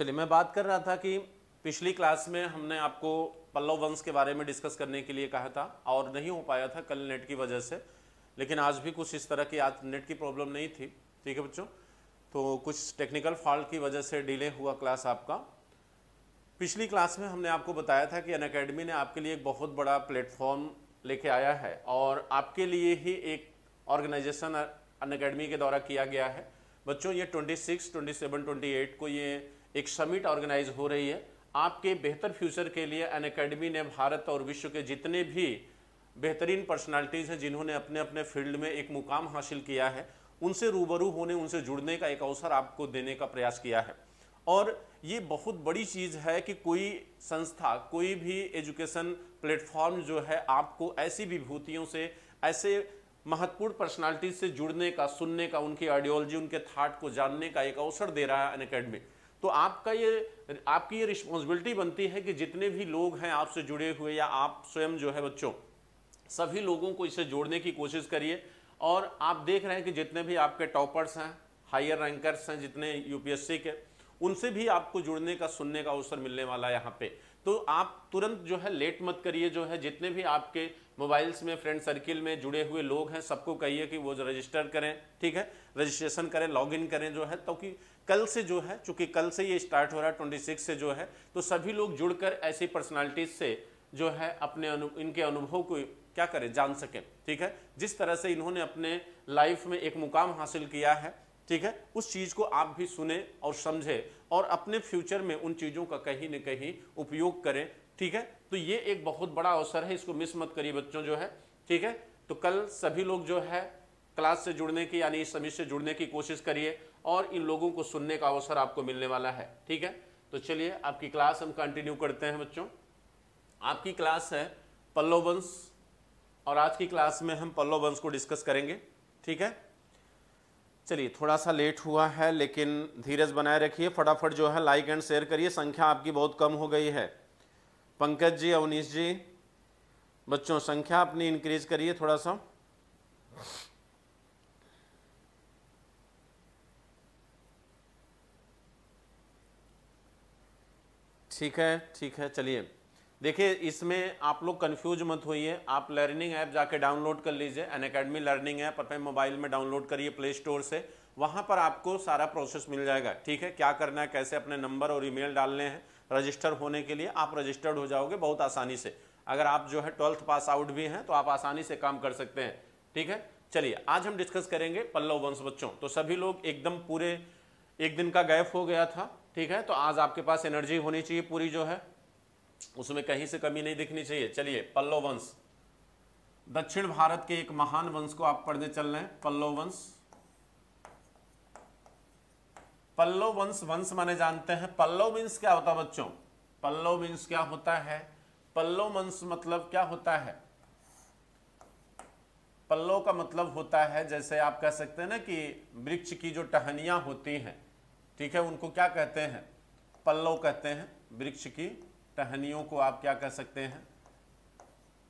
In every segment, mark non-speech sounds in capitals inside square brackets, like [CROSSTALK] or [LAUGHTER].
चलिए मैं बात कर रहा था कि पिछली क्लास में हमने आपको पल्लव वंश के बारे में डिस्कस करने के लिए कहा था और नहीं हो पाया था कल नेट की वजह से लेकिन आज भी कुछ इस तरह की आज नेट की प्रॉब्लम नहीं थी ठीक है बच्चों तो कुछ टेक्निकल फॉल्ट की वजह से डिले हुआ क्लास आपका पिछली क्लास में हमने आपको बताया था कि अन अकेडमी ने आपके लिए एक बहुत बड़ा प्लेटफॉर्म लेके आया है और आपके लिए ही एक ऑर्गेनाइजेशन अन अकेडमी के द्वारा किया गया है बच्चों ये 26, 27, 28 को ये एक समिट ऑर्गेनाइज हो रही है आपके बेहतर फ्यूचर के लिए अन अकेडमी ने भारत और विश्व के जितने भी बेहतरीन पर्सनालिटीज़ हैं जिन्होंने अपने अपने फील्ड में एक मुकाम हासिल किया है उनसे रूबरू होने उनसे जुड़ने का एक अवसर आपको देने का प्रयास किया है और ये बहुत बड़ी चीज़ है कि कोई संस्था कोई भी एजुकेशन प्लेटफॉर्म जो है आपको ऐसी विभूतियों से ऐसे महत्वपूर्ण पर्सनालिटीज से जुड़ने का सुनने का उनकी आइडियोलॉजी उनके थाट को जानने का एक अवसर दे रहा है अन अकेडमी तो आपका ये आपकी ये रिस्पॉन्सिबिलिटी बनती है कि जितने भी लोग हैं आपसे जुड़े हुए या आप स्वयं जो है बच्चों सभी लोगों को इसे जोड़ने की कोशिश करिए और आप देख रहे हैं कि जितने भी आपके टॉपर्स हैं हायर रैंकर्स हैं जितने यूपीएससी के उनसे भी आपको जुड़ने का सुनने का अवसर मिलने वाला है यहाँ पे तो आप तुरंत जो है लेट मत करिए जो है जितने भी आपके मोबाइल्स में फ्रेंड सर्किल में जुड़े हुए लोग हैं सबको कहिए कि वो जो रजिस्टर करें ठीक है रजिस्ट्रेशन करें लॉगिन करें जो है तो कि कल से जो है चूंकि कल से ये स्टार्ट हो रहा है ट्वेंटी सिक्स से जो है तो सभी लोग जुड़कर ऐसी पर्सनालिटीज से जो है अपने अनु इनके अनुभव को क्या करें जान सकें ठीक है जिस तरह से इन्होंने अपने लाइफ में एक मुकाम हासिल किया है ठीक है उस चीज़ को आप भी सुने और समझें और अपने फ्यूचर में उन चीज़ों का कहीं ना कहीं उपयोग करें ठीक है तो ये एक बहुत बड़ा अवसर है इसको मिस मत करिए बच्चों जो है ठीक है तो कल सभी लोग जो है क्लास से जुड़ने की यानी इस समिश से जुड़ने की कोशिश करिए और इन लोगों को सुनने का अवसर आपको मिलने वाला है ठीक है तो चलिए आपकी क्लास हम कंटिन्यू करते हैं बच्चों आपकी क्लास है पल्लो वंश और आज की क्लास में हम पल्लो वंश को डिस्कस करेंगे ठीक है चलिए थोड़ा सा लेट हुआ है लेकिन धीरज बनाए रखिए फटाफट जो है लाइक एंड शेयर करिए संख्या आपकी बहुत कम हो गई है पंकज जी अवनीश जी बच्चों संख्या अपनी इंक्रीज करिए थोड़ा सा ठीक है ठीक है चलिए देखिए इसमें आप लोग कंफ्यूज मत होइए आप लर्निंग ऐप जाके डाउनलोड कर लीजिए अन अकेडमी लर्निंग ऐप अपने मोबाइल में डाउनलोड करिए प्ले स्टोर से वहाँ पर आपको सारा प्रोसेस मिल जाएगा ठीक है क्या करना है कैसे अपने नंबर और ईमेल डालने हैं रजिस्टर होने के लिए आप रजिस्टर्ड हो जाओगे बहुत आसानी से अगर आप जो है ट्वेल्थ पास आउट भी हैं तो आप आसानी से काम कर सकते हैं ठीक है चलिए आज हम डिस्कस करेंगे पल्लव वंश बच्चों तो सभी लोग एकदम पूरे एक दिन का गैप हो गया था ठीक है तो आज आपके पास एनर्जी होनी चाहिए पूरी जो है उसमें कहीं से कमी नहीं दिखनी चाहिए चलिए पल्लो वंश दक्षिण भारत के एक महान वंश को आप पढ़ने चल रहे हैं पल्लव वंश पल्लो वंश वंश माने जानते हैं पल्लव मीन्स क्या होता है बच्चों पल्लव मीन्स क्या होता है पल्लो वंश मतलब क्या होता है पल्लो का मतलब होता है जैसे आप कह सकते हैं ना कि वृक्ष की जो टहनियां होती हैं ठीक है उनको क्या कहते हैं पल्लव कहते हैं वृक्ष की टहनियों को आप क्या कह सकते हैं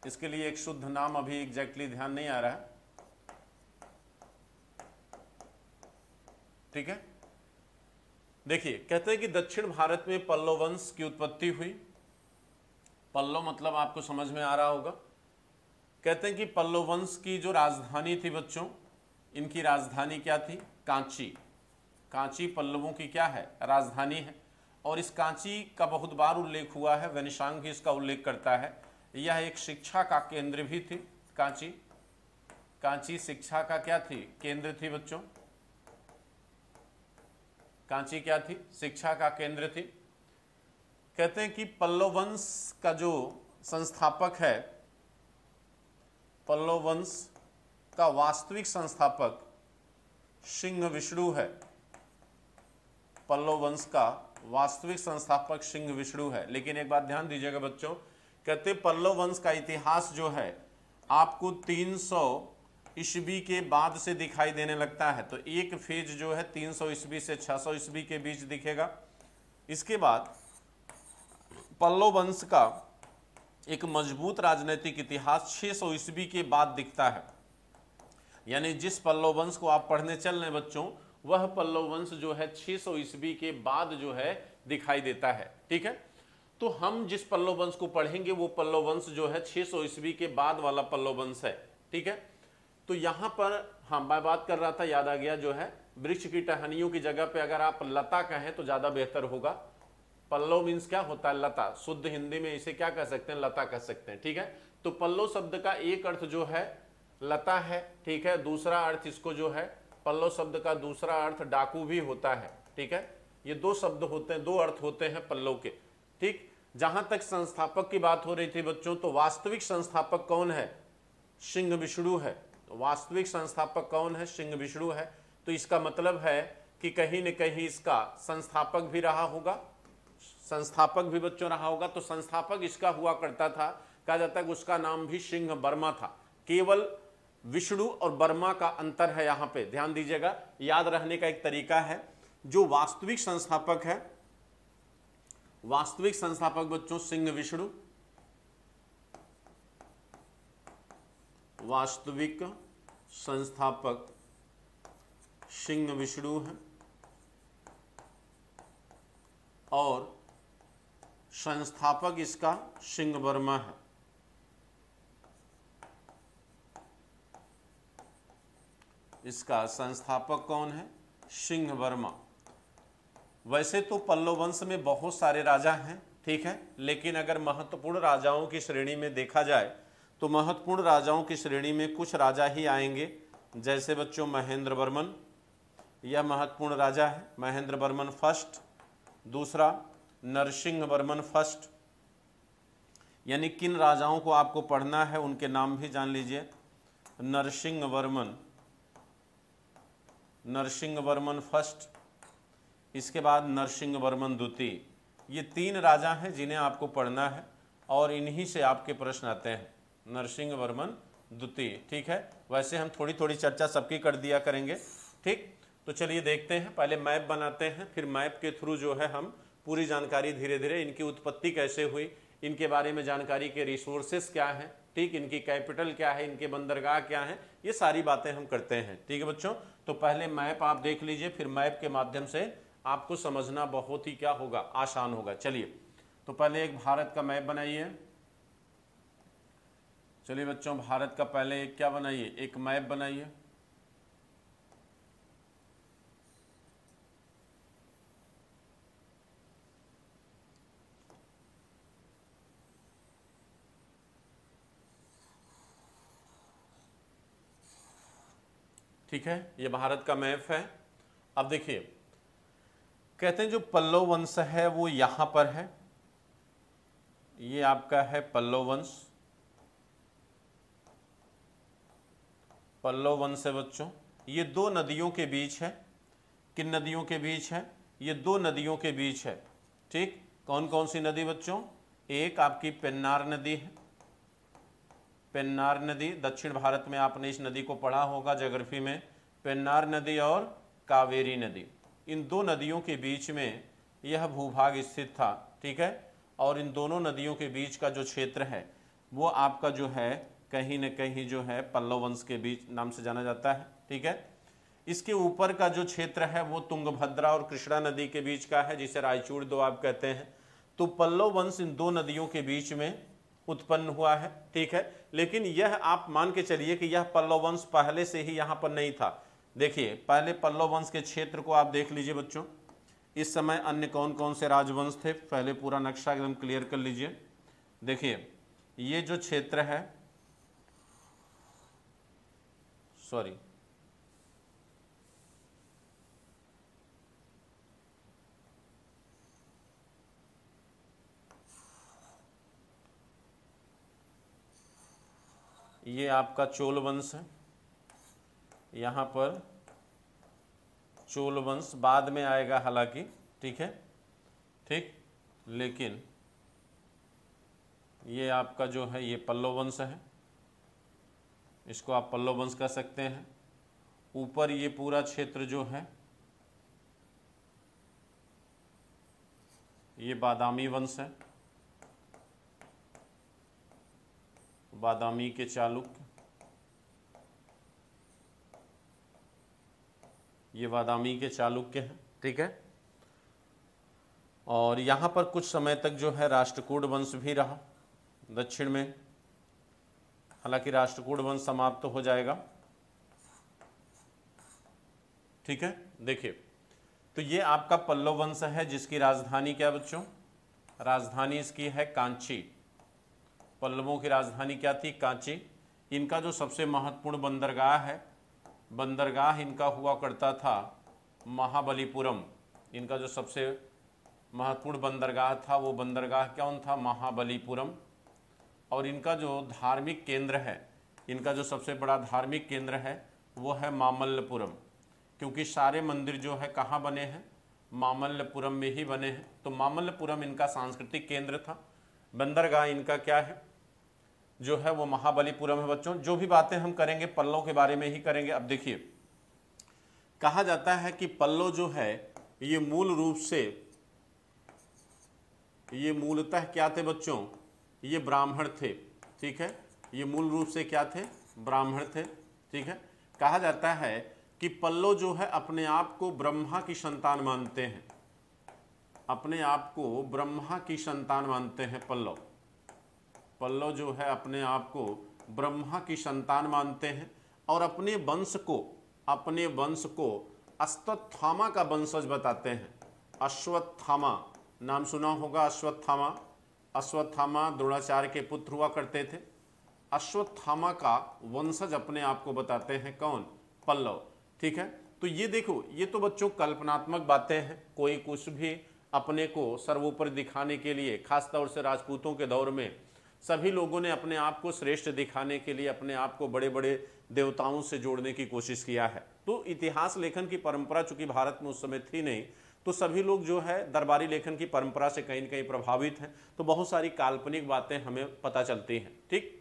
इसके लिए एक शुद्ध नाम अभी एग्जैक्टली ध्यान नहीं आ रहा है ठीक है देखिए कहते हैं कि दक्षिण भारत में पल्लव वंश की उत्पत्ति हुई पल्लव मतलब आपको समझ में आ रहा होगा कहते हैं कि पल्लव वंश की जो राजधानी थी बच्चों इनकी राजधानी क्या थी कांची कांची पल्लवों की क्या है राजधानी है और इस कांची का बहुत बार उल्लेख हुआ है वनिशांग भी इसका उल्लेख करता है यह एक शिक्षा का केंद्र भी थी कांची कांची शिक्षा का क्या थी केंद्र थी बच्चों कांची क्या थी शिक्षा का केंद्र थी कहते हैं कि पल्लव वंश का जो संस्थापक है पल्लव वंश का वास्तविक संस्थापक सिंह विष्णु है पल्लव वंश का वास्तविक संस्थापक सिंह विष्णु है लेकिन एक बात ध्यान दीजिएगा बच्चों कहते पल्लव वंश का इतिहास जो है आपको 300 सौ ईस्वी के बाद से दिखाई देने लगता है तो एक फेज जो है 300 सौ ईस्वी से 600 सौ ईस्वी के बीच दिखेगा इसके बाद पल्लव वंश का एक मजबूत राजनीतिक इतिहास 600 सौ ईस्वी के बाद दिखता है यानी जिस पल्लव वंश को आप पढ़ने चल रहे बच्चों वह पल्लव वंश जो है 600 सौ ईस्वी के बाद जो है दिखाई देता है ठीक है तो हम जिस पल्लव वंश को पढ़ेंगे वो पल्लव वंश जो है 600 सौ ईस्वी के बाद वाला पल्लव वंश है ठीक है तो यहां पर हाँ मैं बात कर रहा था याद आ गया जो है वृक्ष की टहनियों की जगह पे अगर आप लता कहें तो ज़्यादा बेहतर होगा पल्लव मीन्स क्या होता है लता शुद्ध हिंदी में इसे क्या कह सकते हैं लता कह सकते हैं ठीक है तो पल्लव शब्द का एक अर्थ जो है लता है ठीक है दूसरा अर्थ इसको जो है पल्लव शब्द का दूसरा अर्थ डाकू भी होता है ठीक है ये दो शब्द होते हैं दो अर्थ होते हैं पल्लव के ठीक जहां तक संस्थापक की बात हो रही थी बच्चों तो वास्तविक संस्थापक कौन है सिंह विष्णु है तो वास्तविक संस्थापक कौन है सिंह विष्णु है तो इसका मतलब है कि कहीं न कहीं इसका संस्थापक भी रहा होगा संस्थापक भी बच्चों रहा होगा तो संस्थापक इसका हुआ करता था कहा जाता है उसका नाम भी सिंह वर्मा था केवल विष्णु और बर्मा का अंतर है यहाँ पे ध्यान दीजिएगा याद रहने का एक तरीका है जो वास्तविक संस्थापक है वास्तविक संस्थापक बच्चों सिंह विष्णु वास्तविक संस्थापक सिंह विष्णु है और संस्थापक इसका सिंह वर्मा है इसका संस्थापक कौन है सिंह वर्मा वैसे तो पल्लव वंश में बहुत सारे राजा हैं ठीक है लेकिन अगर महत्वपूर्ण राजाओं की श्रेणी में देखा जाए तो महत्वपूर्ण राजाओं की श्रेणी में कुछ राजा ही आएंगे जैसे बच्चों महेंद्र वर्मन यह महत्वपूर्ण राजा है महेंद्र वर्मन फर्स्ट दूसरा नरसिंह वर्मन फर्स्ट यानी किन राजाओं को आपको पढ़ना है उनके नाम भी जान लीजिए नरसिंह वर्मन नरसिंह वर्मन फर्स्ट इसके बाद नरसिंह वर्मन द्वितीय ये तीन राजा हैं जिन्हें आपको पढ़ना है और इन्हीं से आपके प्रश्न आते हैं नरसिंह वर्मन द्वितीय ठीक है वैसे हम थोड़ी थोड़ी चर्चा सबकी कर दिया करेंगे ठीक तो चलिए देखते हैं पहले मैप बनाते हैं फिर मैप के थ्रू जो है हम पूरी जानकारी धीरे धीरे इनकी उत्पत्ति कैसे हुई इनके बारे में जानकारी के रिसोर्सेस क्या हैं ठीक इनकी कैपिटल क्या है इनके बंदरगाह क्या है ये सारी बातें हम करते हैं ठीक है बच्चों तो पहले मैप आप देख लीजिए फिर मैप के माध्यम से आपको समझना बहुत ही क्या होगा आसान होगा चलिए तो पहले एक भारत का मैप बनाइए चलिए बच्चों भारत का पहले एक क्या बनाइए एक मैप बनाइए ठीक है ये भारत का मैप है अब देखिए कहते हैं जो पल्लव वंश है वो यहां पर है ये आपका है पल्लव वंश पल्लव वंश है बच्चों ये दो नदियों के बीच है किन नदियों के बीच है ये दो नदियों के बीच है ठीक कौन कौन सी नदी बच्चों एक आपकी पेन्नार नदी है पेन्नार नदी दक्षिण भारत में आपने इस नदी को पढ़ा होगा जोग्राफी में पेन्नार नदी और कावेरी नदी इन दो नदियों के बीच में यह भूभाग स्थित था ठीक है और इन दोनों नदियों के बीच का जो क्षेत्र है वो आपका जो है कहीं न कहीं जो है पल्लव वंश के बीच नाम से जाना जाता है ठीक है इसके ऊपर का जो क्षेत्र है वो तुंगभद्रा और कृष्णा नदी के बीच का है जिसे रायचूर दो आप कहते हैं तो पल्लव वंश इन दो नदियों के बीच में उत्पन्न हुआ है ठीक है लेकिन यह आप मान के चलिए कि यह पल्लव वंश पहले से ही यहाँ पर नहीं था देखिए पहले पल्लव वंश के क्षेत्र को आप देख लीजिए बच्चों इस समय अन्य कौन कौन से राजवंश थे पहले पूरा नक्शा एकदम क्लियर कर लीजिए देखिए ये जो क्षेत्र है सॉरी ये आपका चोल वंश है यहाँ पर चोल वंश बाद में आएगा हालांकि ठीक है ठीक लेकिन ये आपका जो है ये पल्लव वंश है इसको आप पल्लव वंश कह सकते हैं ऊपर ये पूरा क्षेत्र जो है ये बादामी वंश है बादामी के चालुक्य ये बादामी के चालुक्य हैं ठीक है और यहाँ पर कुछ समय तक जो है राष्ट्रकूट वंश भी रहा दक्षिण में हालांकि राष्ट्रकूट वंश समाप्त तो हो जाएगा ठीक है देखिए तो ये आपका पल्लव वंश है जिसकी राजधानी क्या बच्चों राजधानी इसकी है कांची पल्लवों की राजधानी क्या थी कांची इनका जो सबसे महत्वपूर्ण बंदरगाह है बंदरगाह इनका हुआ करता था महाबलीपुरम इनका जो सबसे महत्वपूर्ण बंदरगाह था वो बंदरगाह कौन था महाबलीपुरम और इनका जो धार्मिक केंद्र है इनका जो सबसे बड़ा धार्मिक केंद्र है वो है मामल्लपुरम क्योंकि सारे मंदिर जो है कहाँ बने हैं मामल्लपुरम में ही बने हैं तो मामल्लपुरम इनका सांस्कृतिक केंद्र था बंदरगाह इनका क्या है जो है वो महाबलीपुरम है बच्चों जो भी बातें हम करेंगे पल्लों के बारे में ही करेंगे अब देखिए कहा जाता है कि पल्लो जो है ये मूल रूप से ये मूलतः क्या थे बच्चों ये ब्राह्मण थे ठीक है ये मूल रूप से क्या थे ब्राह्मण थे ठीक है कहा जाता है कि पल्लो जो है अपने आप को ब्रह्मा की संतान मानते हैं अपने आप को ब्रह्मा की संतान मानते हैं पल्लव पल्लव जो है अपने आप को ब्रह्मा की संतान मानते हैं और अपने वंश को अपने वंश को अश्वत्थामा का वंशज बताते हैं अश्वत्थामा नाम सुना होगा अश्वत्थामा अश्वत्थामा द्रोणाचार्य के पुत्र हुआ करते थे अश्वत्थामा का वंशज अपने आप को बताते हैं कौन पल्लव ठीक है तो ये देखो ये तो बच्चों कल्पनात्मक बातें हैं कोई कुछ भी अपने को सर्वोपरि दिखाने के लिए खासतौर से राजपूतों के दौर में सभी लोगों ने अपने आप को श्रेष्ठ दिखाने के लिए अपने आप को बड़े बड़े देवताओं से जोड़ने की कोशिश किया है तो इतिहास लेखन की परंपरा चूंकि भारत में उस समय थी नहीं तो सभी लोग जो है दरबारी लेखन की परंपरा से कहीं ना कहीं प्रभावित हैं तो बहुत सारी काल्पनिक बातें हमें पता चलती हैं ठीक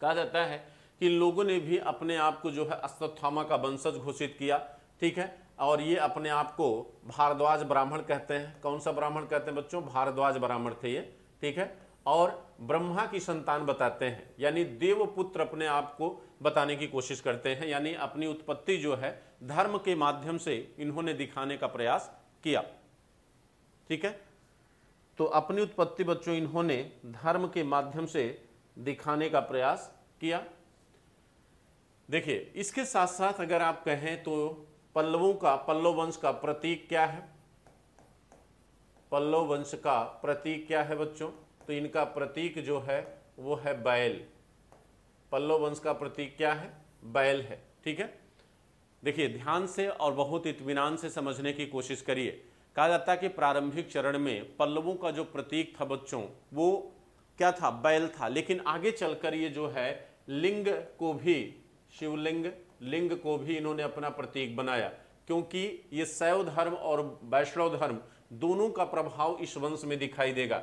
कहा जाता है कि लोगों ने भी अपने आप को जो है अस्तथामा का वंशज घोषित किया ठीक है और ये अपने आप को भारद्वाज ब्राह्मण कहते हैं कौन सा ब्राह्मण कहते हैं बच्चों भारद्वाज ब्राह्मण थे ये ठीक है और ब्रह्मा की संतान बताते हैं यानी देव पुत्र अपने आप को बताने की कोशिश करते हैं यानी अपनी उत्पत्ति जो है धर्म के माध्यम से इन्होंने दिखाने का प्रयास किया ठीक है तो अपनी उत्पत्ति बच्चों इन्होंने धर्म के माध्यम से दिखाने का प्रयास किया देखिए इसके साथ साथ अगर आप कहें तो पल्लवों का पल्लव वंश का प्रतीक क्या है पल्लव वंश का प्रतीक क्या है बच्चों तो इनका प्रतीक जो है वो है बैल पल्लव वंश का प्रतीक क्या है बैल है ठीक है देखिए ध्यान से और बहुत इतमान से समझने की कोशिश करिए कहा जाता है कि प्रारंभिक चरण में पल्लवों का जो प्रतीक था बच्चों वो क्या था बैल था लेकिन आगे चलकर ये जो है लिंग को भी शिवलिंग लिंग को भी इन्होंने अपना प्रतीक बनाया क्योंकि ये शैव धर्म और वैष्णव धर्म दोनों का प्रभाव इस वंश में दिखाई देगा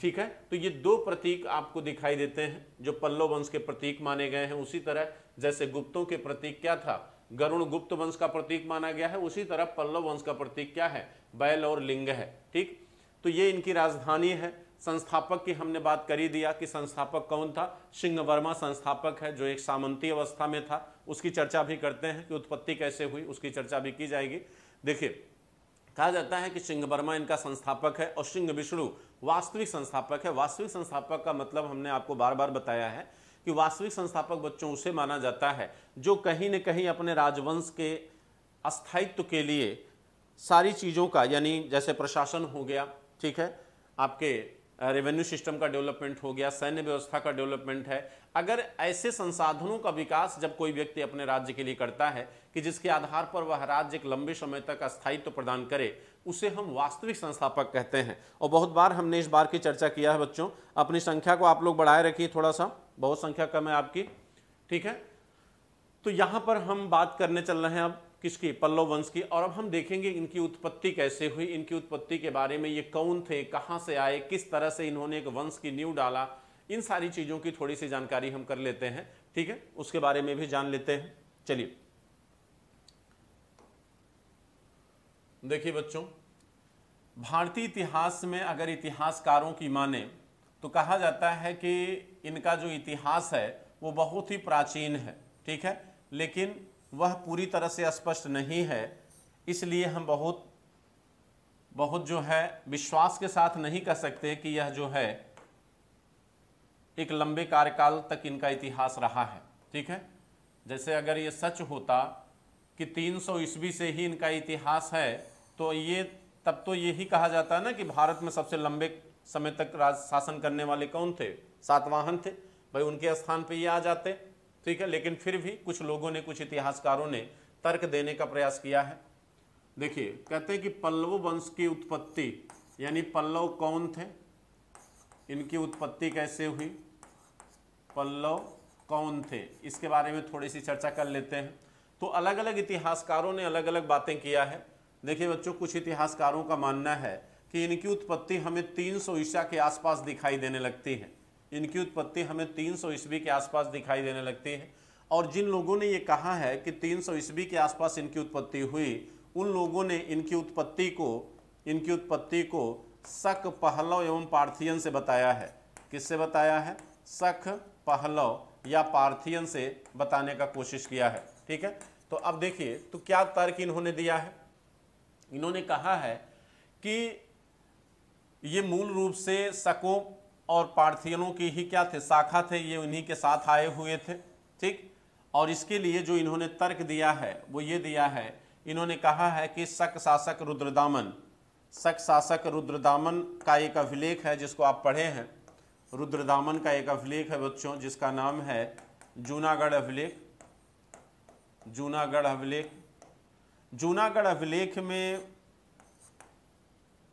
ठीक है तो ये दो प्रतीक आपको दिखाई देते हैं जो पल्लव वंश के प्रतीक माने गए हैं उसी तरह जैसे गुप्तों के प्रतीक क्या था गरुण गुप्त वंश का प्रतीक माना गया है उसी तरह पल्लव वंश का प्रतीक क्या है बैल और लिंग है ठीक तो ये इनकी राजधानी है संस्थापक की हमने बात करी दिया कि संस्थापक कौन था सिंह वर्मा संस्थापक है जो एक सामंती अवस्था में था उसकी चर्चा भी करते हैं कि उत्पत्ति कैसे हुई उसकी चर्चा भी की जाएगी देखिए कहा जाता है कि सिंह वर्मा इनका संस्थापक है और सिंह विष्णु वास्तविक संस्थापक है वास्तविक संस्थापक का मतलब हमने आपको बार बार बताया है कि वास्तविक संस्थापक बच्चों उसे माना जाता है जो कहीं न कहीं अपने राजवंश के अस्थायित्व के लिए सारी चीज़ों का यानी जैसे प्रशासन हो गया ठीक है आपके रेवेन्यू सिस्टम का डेवलपमेंट हो गया सैन्य व्यवस्था का डेवलपमेंट है अगर ऐसे संसाधनों का विकास जब कोई व्यक्ति अपने राज्य के लिए करता है कि जिसके आधार पर वह राज्य एक लंबे समय तक स्थायित्व तो प्रदान करे उसे हम वास्तविक संस्थापक कहते हैं और बहुत बार हमने इस बार की चर्चा किया है बच्चों अपनी संख्या को आप लोग बढ़ाए रखिए थोड़ा सा बहुत संख्या कम है आपकी ठीक है तो यहाँ पर हम बात करने चल रहे हैं अब किसकी पल्लव वंश की और अब हम देखेंगे इनकी उत्पत्ति कैसे हुई इनकी उत्पत्ति के बारे में ये कौन थे कहाँ से आए किस तरह से इन्होंने एक वंश की नींव डाला इन सारी चीज़ों की थोड़ी सी जानकारी हम कर लेते हैं ठीक है उसके बारे में भी जान लेते हैं चलिए देखिए बच्चों भारतीय इतिहास में अगर इतिहासकारों की माने तो कहा जाता है कि इनका जो इतिहास है वो बहुत ही प्राचीन है ठीक है लेकिन वह पूरी तरह से स्पष्ट नहीं है इसलिए हम बहुत बहुत जो है विश्वास के साथ नहीं कह सकते कि यह जो है एक लंबे कार्यकाल तक इनका इतिहास रहा है ठीक है जैसे अगर ये सच होता कि 300 सौ ईस्वी से ही इनका इतिहास है तो ये तब तो यही कहा जाता है ना कि भारत में सबसे लंबे समय तक राज शासन करने वाले कौन थे सातवाहन थे भाई उनके स्थान पे ये आ जाते ठीक है लेकिन फिर भी कुछ लोगों ने कुछ इतिहासकारों ने तर्क देने का प्रयास किया है देखिए कहते हैं कि पल्लव वंश की उत्पत्ति यानी पल्लव कौन थे इनकी उत्पत्ति कैसे हुई पल्लव कौन थे इसके बारे में थोड़ी सी चर्चा कर लेते हैं तो अलग अलग इतिहासकारों ने अलग अलग बातें किया है देखिए बच्चों कुछ इतिहासकारों का मानना है कि इनकी उत्पत्ति हमें 300 सौ ईसा के आसपास दिखाई देने लगती है इनकी उत्पत्ति हमें 300 सौ ईस्वी के आसपास दिखाई देने लगती है और जिन लोगों ने ये कहा है कि 300 सौ ईस्वी के आसपास इनकी उत्पत्ति हुई उन लोगों ने इनकी उत्पत्ति को इनकी उत्पत्ति को सक पहलव एवं पार्थियन से बताया है किससे बताया है सख पहलव या पार्थियन से बताने का कोशिश किया है ठीक है तो अब देखिए तो क्या तर्क इन्होंने दिया है इन्होंने कहा है कि ये मूल रूप से सकों और पार्थियनों के ही क्या थे शाखा थे ये उन्हीं के साथ आए हुए थे ठीक और इसके लिए जो इन्होंने तर्क दिया है वो ये दिया है इन्होंने कहा है कि शक शासक रुद्रदामन शक शासक रुद्रदामन का एक अभिलेख है जिसको आप पढ़े हैं रुद्रदामन का एक अभिलेख है बच्चों जिसका नाम है जूनागढ़ अभिलेख जूनागढ़ अभिलेख जूनागढ़ अभिलेख में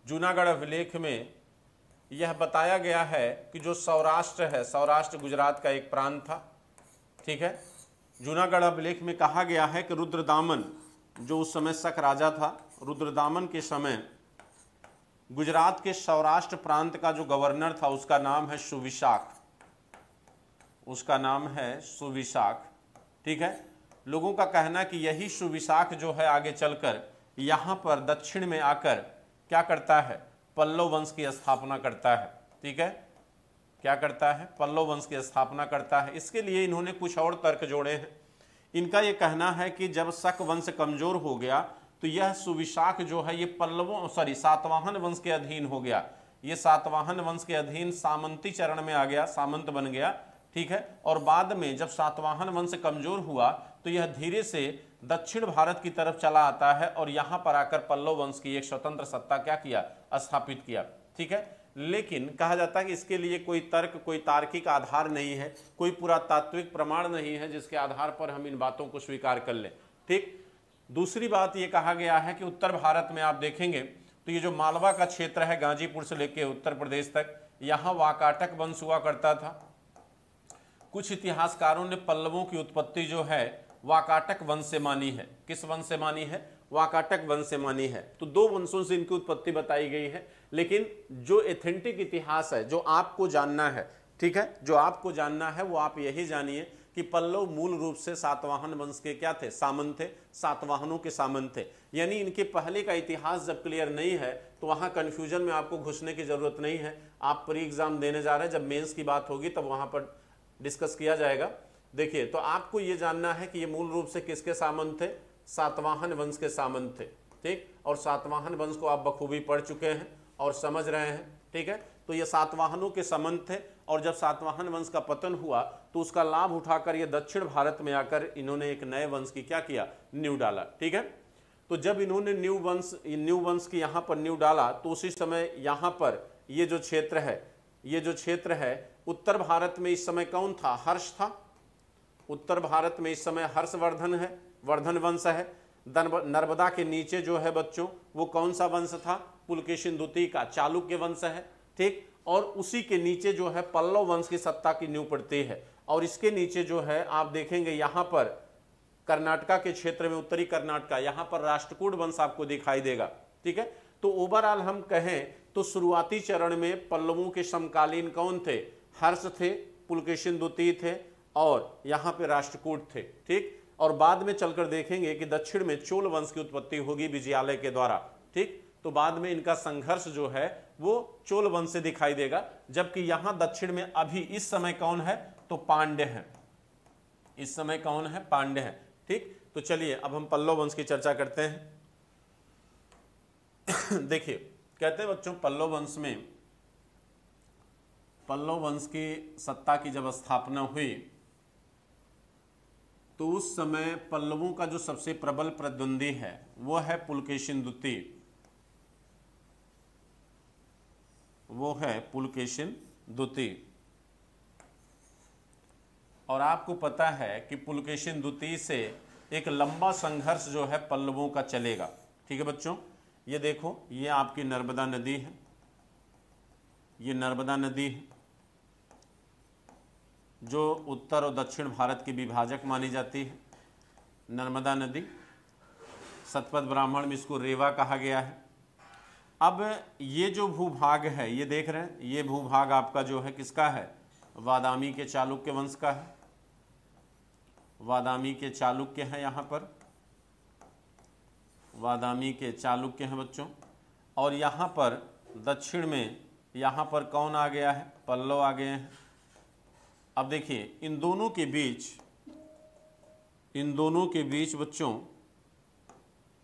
जूनागढ़ अभिलेख में यह बताया गया है कि जो सौराष्ट्र है सौराष्ट्र गुजरात का एक प्रांत था ठीक है जूनागढ़ अभिलेख में कहा गया है कि रुद्रदामन जो उस समय शक राजा था रुद्रदामन के समय गुजरात के सौराष्ट्र प्रांत का जो गवर्नर था उसका नाम है सुविशाख उसका नाम है सुविशाख ठीक है लोगों का कहना कि यही सुविशाख जो है आगे चलकर यहाँ पर दक्षिण में आकर क्या करता है पल्लव वंश की स्थापना करता है ठीक है क्या करता है पल्लव वंश की स्थापना करता है इसके लिए इन्होंने कुछ और तर्क जोड़े हैं इनका यह कहना है कि जब शक वंश कमजोर हो गया तो यह सुविशाख जो है ये पल्लवों सॉरी सातवाहन वंश के अधीन हो गया ये सातवाहन वंश के अधीन सामंती चरण में आ गया सामंत बन गया ठीक है और बाद में जब सातवाहन वंश कमजोर हुआ तो यह धीरे से दक्षिण भारत की तरफ चला आता है और यहां पर आकर पल्लव वंश की एक स्वतंत्र सत्ता क्या किया स्थापित किया ठीक है लेकिन कहा जाता है कि इसके लिए कोई तर्क कोई तार्किक आधार नहीं है कोई पुरातात्विक प्रमाण नहीं है जिसके आधार पर हम इन बातों को स्वीकार कर लें ठीक दूसरी बात ये कहा गया है कि उत्तर भारत में आप देखेंगे तो ये जो मालवा का क्षेत्र है गाजीपुर से लेकर उत्तर प्रदेश तक यहाँ वाकाटक वंश हुआ करता था कुछ इतिहासकारों ने पल्लवों की उत्पत्ति जो है वाकाटक वंश से मानी है किस वंश से मानी है वाकाटक वंश से मानी है तो दो वंशों से इनकी उत्पत्ति बताई गई है लेकिन जो एथेंटिक इतिहास है जो आपको जानना है ठीक है जो आपको जानना है वो आप यही जानिए कि पल्लव मूल रूप से सातवाहन वंश के क्या थे सामन थे सातवाहनों के सामन थे यानी इनके पहले का इतिहास जब क्लियर नहीं है तो वहाँ कन्फ्यूजन में आपको घुसने की ज़रूरत नहीं है आप प्री एग्ज़ाम देने जा रहे हैं जब मेंस की बात होगी तब वहाँ पर डिस्कस किया जाएगा देखिए तो आपको ये जानना है कि ये मूल रूप से किसके सामंत थे सातवाहन वंश के सामंत थे ठीक और सातवाहन वंश को आप बखूबी पढ़ चुके हैं और समझ रहे हैं ठीक है तो ये सातवाहनों के सामंत थे और जब सातवाहन वंश का पतन हुआ तो उसका लाभ उठाकर ये दक्षिण भारत में आकर इन्होंने एक नए वंश की क्या किया न्यू डाला ठीक है तो जब इन्होंने न्यू वंश न्यू वंश की यहाँ पर न्यू डाला तो उसी समय यहाँ पर ये जो क्षेत्र है ये जो क्षेत्र है उत्तर भारत में इस समय कौन था हर्ष था उत्तर भारत में इस समय हर्षवर्धन है वर्धन वंश है नर्मदा के नीचे जो है बच्चों वो कौन सा वंश था पुलकेशिंदुती का चालुक्य वंश है ठीक और उसी के नीचे जो है पल्लव वंश की सत्ता की नींव पड़ती है और इसके नीचे जो है आप देखेंगे यहाँ पर कर्नाटका के क्षेत्र में उत्तरी कर्नाटका यहाँ पर राष्ट्रकूट वंश आपको दिखाई देगा ठीक है तो ओवरऑल हम कहें तो शुरुआती चरण में पल्लवों के समकालीन कौन थे हर्ष थे पुलकेशिन द्वितीय थे और यहाँ पे राष्ट्रकूट थे ठीक और बाद में चलकर देखेंगे कि दक्षिण में चोल वंश की उत्पत्ति होगी विजयालय के द्वारा ठीक तो बाद में इनका संघर्ष जो है वो चोल वंश से दिखाई देगा जबकि यहाँ दक्षिण में अभी इस समय कौन है तो पांडे हैं इस समय कौन है पांडे हैं ठीक तो चलिए अब हम पल्लव वंश की चर्चा करते हैं [COUGHS] देखिए कहते हैं बच्चों पल्लव वंश में पल्लव वंश की सत्ता की जब स्थापना हुई तो उस समय पल्लवों का जो सबसे प्रबल प्रतिद्वंदी है वो है पुलकेशिन द्वितीय वो है पुलकेशिन द्वितीय और आपको पता है कि पुलकेशिन द्वितीय से एक लंबा संघर्ष जो है पल्लवों का चलेगा ठीक है बच्चों ये देखो ये आपकी नर्मदा नदी है ये नर्मदा नदी है जो उत्तर और दक्षिण भारत की विभाजक मानी जाती है नर्मदा नदी सतपद ब्राह्मण में इसको रेवा कहा गया है अब ये जो भूभाग है ये देख रहे हैं ये भूभाग आपका जो है किसका है वादामी के चालुक्य वंश का है वादामी के चालुक्य हैं यहाँ पर वादामी के चालुक्य हैं बच्चों और यहाँ पर दक्षिण में यहाँ पर कौन आ गया है पल्लव आ गए हैं अब देखिए इन दोनों के बीच इन दोनों के बीच बच्चों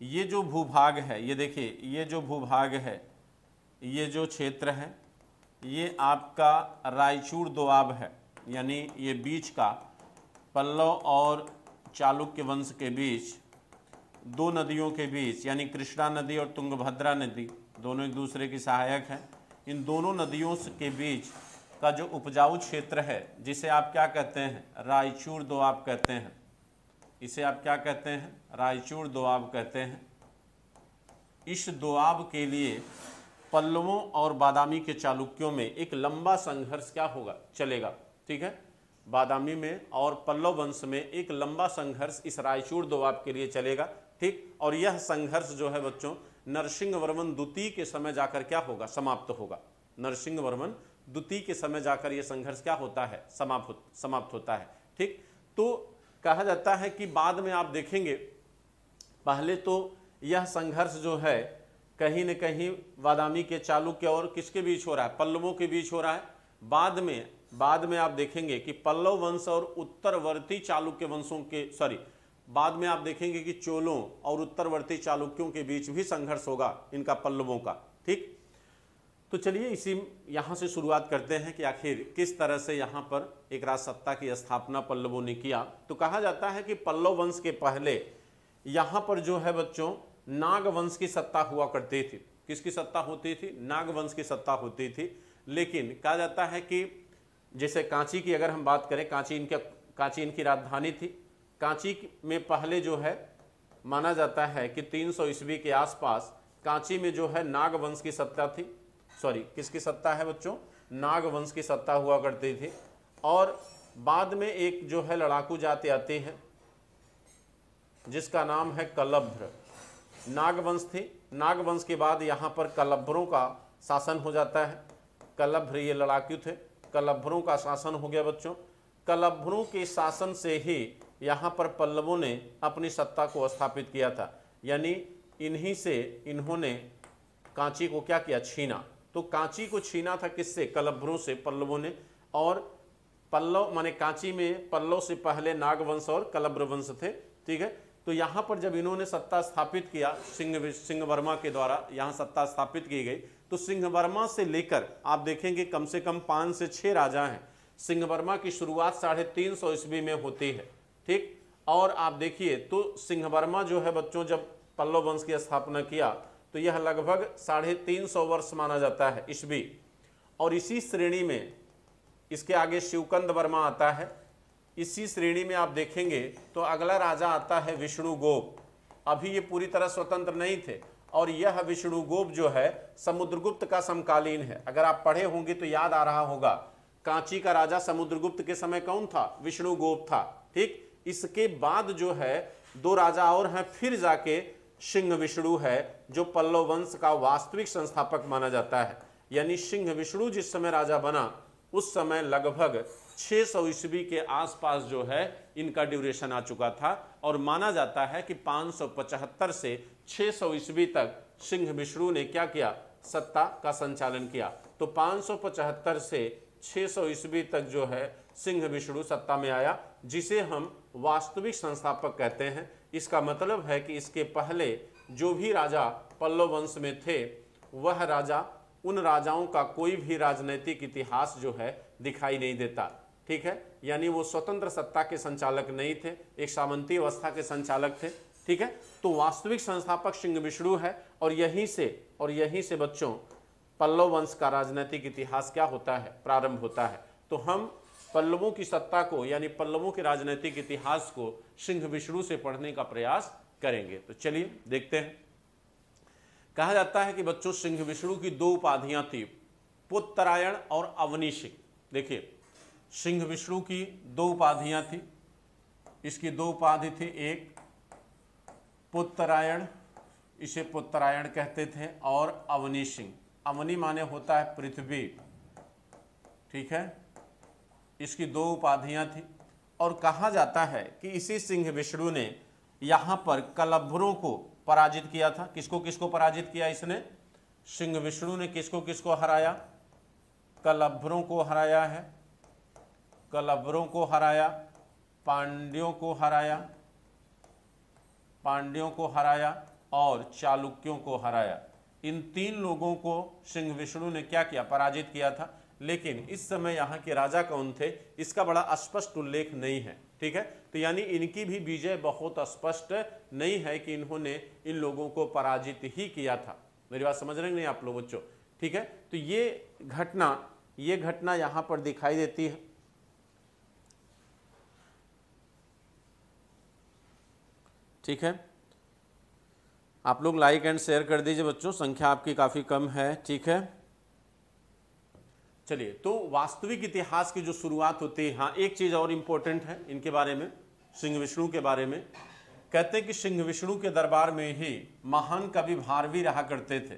ये जो भूभाग है ये देखिए ये जो भूभाग है ये जो क्षेत्र है ये आपका रायचूर दोआब है यानी ये बीच का पल्लव और चालुक्य वंश के बीच दो नदियों के बीच यानी कृष्णा नदी और तुंगभद्रा नदी दोनों एक दूसरे की सहायक हैं इन दोनों नदियों के बीच का जो उपजाऊ क्षेत्र है जिसे आप क्या कहते हैं रायचूर दोआब कहते हैं इसे आप क्या कहते हैं रायचूर दोआब कहते हैं इस दोआब के लिए पल्लवों और बादामी के चालुक्यों में एक लंबा संघर्ष क्या होगा चलेगा ठीक है बादामी में और पल्लव वंश में एक लंबा संघर्ष इस रायचूर दोआब के लिए चलेगा ठीक और यह संघर्ष जो है बच्चों नरसिंह वर्मन द्वितीय के समय जाकर क्या होगा समाप्त होगा नरसिंह वर्मन द्वितीय के समय जाकर यह संघर्ष क्या होता है समाप्त समाप्त होता है ठीक तो कहा जाता है कि बाद में आप देखेंगे पहले तो यह संघर्ष जो है कहीं न कहीं वादामी के चालुक्य और किसके बीच हो रहा है पल्लवों के बीच हो रहा है बाद में बाद में आप देखेंगे कि पल्लव वंश और उत्तरवर्ती चालुक्य वंशों के सॉरी बाद में आप देखेंगे कि चोलों और उत्तरवर्ती चालुक्यों के बीच भी संघर्ष होगा इनका पल्लवों का ठीक तो चलिए इसी यहाँ से शुरुआत करते हैं कि आखिर किस तरह से यहाँ पर एक राजसत्ता की स्थापना पल्लवों ने किया तो कहा जाता है कि पल्लव वंश के पहले यहाँ पर जो है बच्चों नाग वंश की सत्ता हुआ करती थी किसकी सत्ता होती थी नाग वंश की सत्ता होती थी लेकिन कहा जाता है कि जैसे कांची की अगर हम बात करें कांची इनके कांची इनकी राजधानी थी कांची में पहले जो है माना जाता है कि 300 ईस्वी के आसपास कांची में जो है नाग वंश की सत्ता थी सॉरी किसकी सत्ता है बच्चों नागवंश की सत्ता हुआ करती थी और बाद में एक जो है लड़ाकू जाति आती है जिसका नाम है कलभ्र नागवंश थी नागवंश के बाद यहाँ पर कलभ्रों का शासन हो जाता है कलभ्र ये लड़ाकू थे कलभ्रों का शासन हो गया बच्चों कलभ्रों के शासन से ही यहाँ पर पल्लवों ने अपनी सत्ता को स्थापित किया था यानी इन्हीं से इन्होंने कांची को क्या किया छीना तो कांची को छीना था किससे कलभ्रों से पल्लवों ने और पल्लव माने कांची में पल्लव से पहले नागवंश और कलभ्र वंश थे ठीक है तो यहाँ पर जब इन्होंने सत्ता स्थापित किया सिंह सिंहवर्मा के द्वारा यहाँ सत्ता स्थापित की गई तो सिंहवर्मा से लेकर आप देखेंगे कम से कम पाँच से छः राजा हैं सिंह वर्मा की शुरुआत साढ़े तीन सौ ईस्वी में होती है ठीक और आप देखिए तो सिंहवर्मा जो है बच्चों जब पल्लव वंश की स्थापना किया तो यह लगभग साढ़े तीन सौ वर्ष माना जाता है ईस्वी और इसी श्रेणी में इसके आगे शिवकंद वर्मा आता है इसी श्रेणी में आप देखेंगे तो अगला राजा आता है विष्णुगोप अभी ये पूरी तरह स्वतंत्र नहीं थे और यह विष्णुगोप जो है समुद्रगुप्त का समकालीन है अगर आप पढ़े होंगे तो याद आ रहा होगा कांची का राजा समुद्रगुप्त के समय कौन था विष्णुगोप था ठीक इसके बाद जो है दो राजा और हैं फिर जाके सिंह विष्णु है जो पल्लव वंश का वास्तविक संस्थापक माना जाता है यानी सिंह विष्णु जिस समय राजा बना उस समय लगभग 600 सौ ईस्वी के आसपास जो है इनका ड्यूरेशन आ चुका था और माना जाता है कि 575 से 600 सौ ईस्वी तक सिंह विष्णु ने क्या किया सत्ता का संचालन किया तो 575 से 600 सौ ईस्वी तक जो है सिंह विष्णु सत्ता में आया जिसे हम वास्तविक संस्थापक कहते हैं इसका मतलब है कि इसके पहले जो भी राजा पल्लव वंश में थे वह राजा उन राजाओं का कोई भी राजनैतिक इतिहास जो है दिखाई नहीं देता ठीक है यानी वो स्वतंत्र सत्ता के संचालक नहीं थे एक सामंती अवस्था के संचालक थे ठीक है तो वास्तविक संस्थापक सिंह विष्णु है और यहीं से और यहीं से बच्चों पल्लव वंश का राजनीतिक इतिहास क्या होता है प्रारंभ होता है तो हम पल्लवों की सत्ता को यानी पल्लवों के राजनीतिक इतिहास को सिंह विष्णु से पढ़ने का प्रयास करेंगे तो चलिए देखते हैं कहा जाता है कि बच्चों सिंह विष्णु की दो उपाधियां थी पुत्रायण और अवनी सिंह देखिए सिंह विष्णु की दो उपाधियां थी इसकी दो उपाधि थी एक पुत्रायण इसे पुत्रायण कहते थे और अवनी सिंह अवनी माने होता है पृथ्वी ठीक है इसकी दो उपाधियां थी और कहा जाता है कि इसी सिंह विष्णु ने यहां पर कलभ्रों को पराजित किया था किसको किसको पराजित किया इसने सिंह विष्णु ने किसको किसको हराया कलभ्रों को हराया है कलभ्रों को हराया पांड्यों को हराया पांड्यों को हराया और चालुक्यों को हराया इन तीन लोगों को सिंह विष्णु ने क्या किया पराजित किया था लेकिन इस समय यहाँ के राजा कौन थे इसका बड़ा स्पष्ट उल्लेख नहीं है ठीक है तो यानी इनकी भी विजय बहुत स्पष्ट नहीं है कि इन्होंने इन लोगों को पराजित ही किया था मेरी बात समझ रहे नहीं आप लोग बच्चों ठीक है तो ये घटना ये घटना यहाँ पर दिखाई देती है ठीक है आप लोग लाइक एंड शेयर कर दीजिए बच्चों संख्या आपकी काफ़ी कम है ठीक है चलिए तो वास्तविक इतिहास की जो शुरुआत होती है हाँ एक चीज़ और इंपॉर्टेंट है इनके बारे में सिंह विष्णु के बारे में कहते हैं कि सिंह विष्णु के दरबार में ही महान कवि भारवी रहा करते थे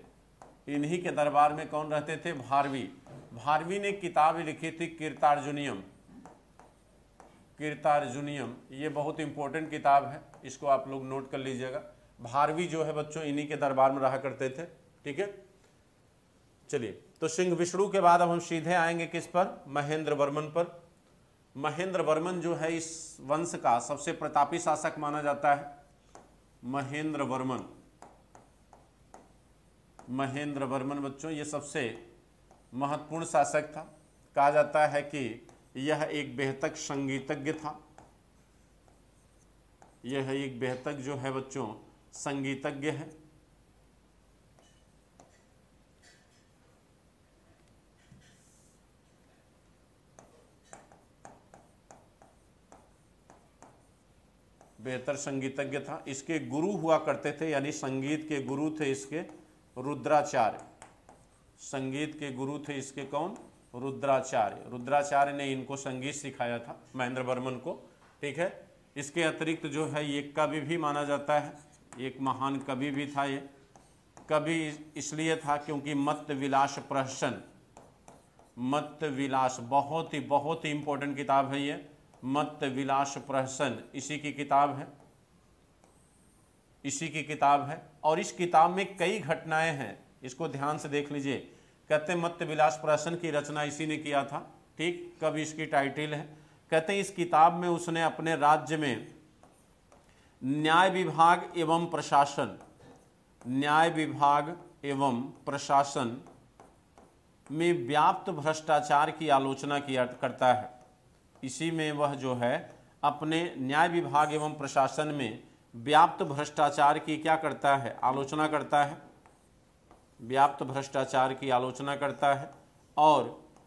इन्हीं के दरबार में कौन रहते थे भारवी भारवी ने किताब लिखी थी कीर्तार्जुनियम कीर्तार्जुनियम ये बहुत इंपॉर्टेंट किताब है इसको आप लोग नोट कर लीजिएगा भारवी जो है बच्चों इन्हीं के दरबार में रहा करते थे ठीक है चलिए तो सिंह विष्णु के बाद अब हम सीधे आएंगे किस पर महेंद्र वर्मन पर महेंद्र वर्मन जो है इस वंश का सबसे प्रतापी शासक माना जाता है महेंद्र वर्मन महेंद्र वर्मन बच्चों ये सबसे महत्वपूर्ण शासक था कहा जाता है कि यह एक बेहतक संगीतज्ञ था यह एक बेहतक जो है बच्चों संगीतज्ञ है बेहतर संगीतज्ञ था इसके गुरु हुआ करते थे यानी संगीत के गुरु थे इसके रुद्राचार्य संगीत के गुरु थे इसके कौन रुद्राचार्य रुद्राचार्य ने इनको संगीत सिखाया था महेंद्र वर्मन को ठीक है इसके अतिरिक्त जो है ये कवि भी माना जाता है एक महान कवि भी था ये कवि इसलिए था क्योंकि मत विलास प्रहसन मत विलास बहुत ही बहुत ही इंपॉर्टेंट किताब है ये मत विलास प्रहसन इसी की किताब है इसी की किताब है और इस किताब में कई घटनाएं हैं इसको ध्यान से देख लीजिए कहते मत विलास प्रहसन की रचना इसी ने किया था ठीक कब इसकी टाइटिल है कहते इस किताब में उसने अपने राज्य में न्याय विभाग एवं प्रशासन न्याय विभाग एवं प्रशासन में व्याप्त भ्रष्टाचार की आलोचना किया करता है इसी में वह जो है अपने न्याय विभाग एवं प्रशासन में व्याप्त भ्रष्टाचार की क्या करता है आलोचना करता है व्याप्त भ्रष्टाचार की आलोचना करता है और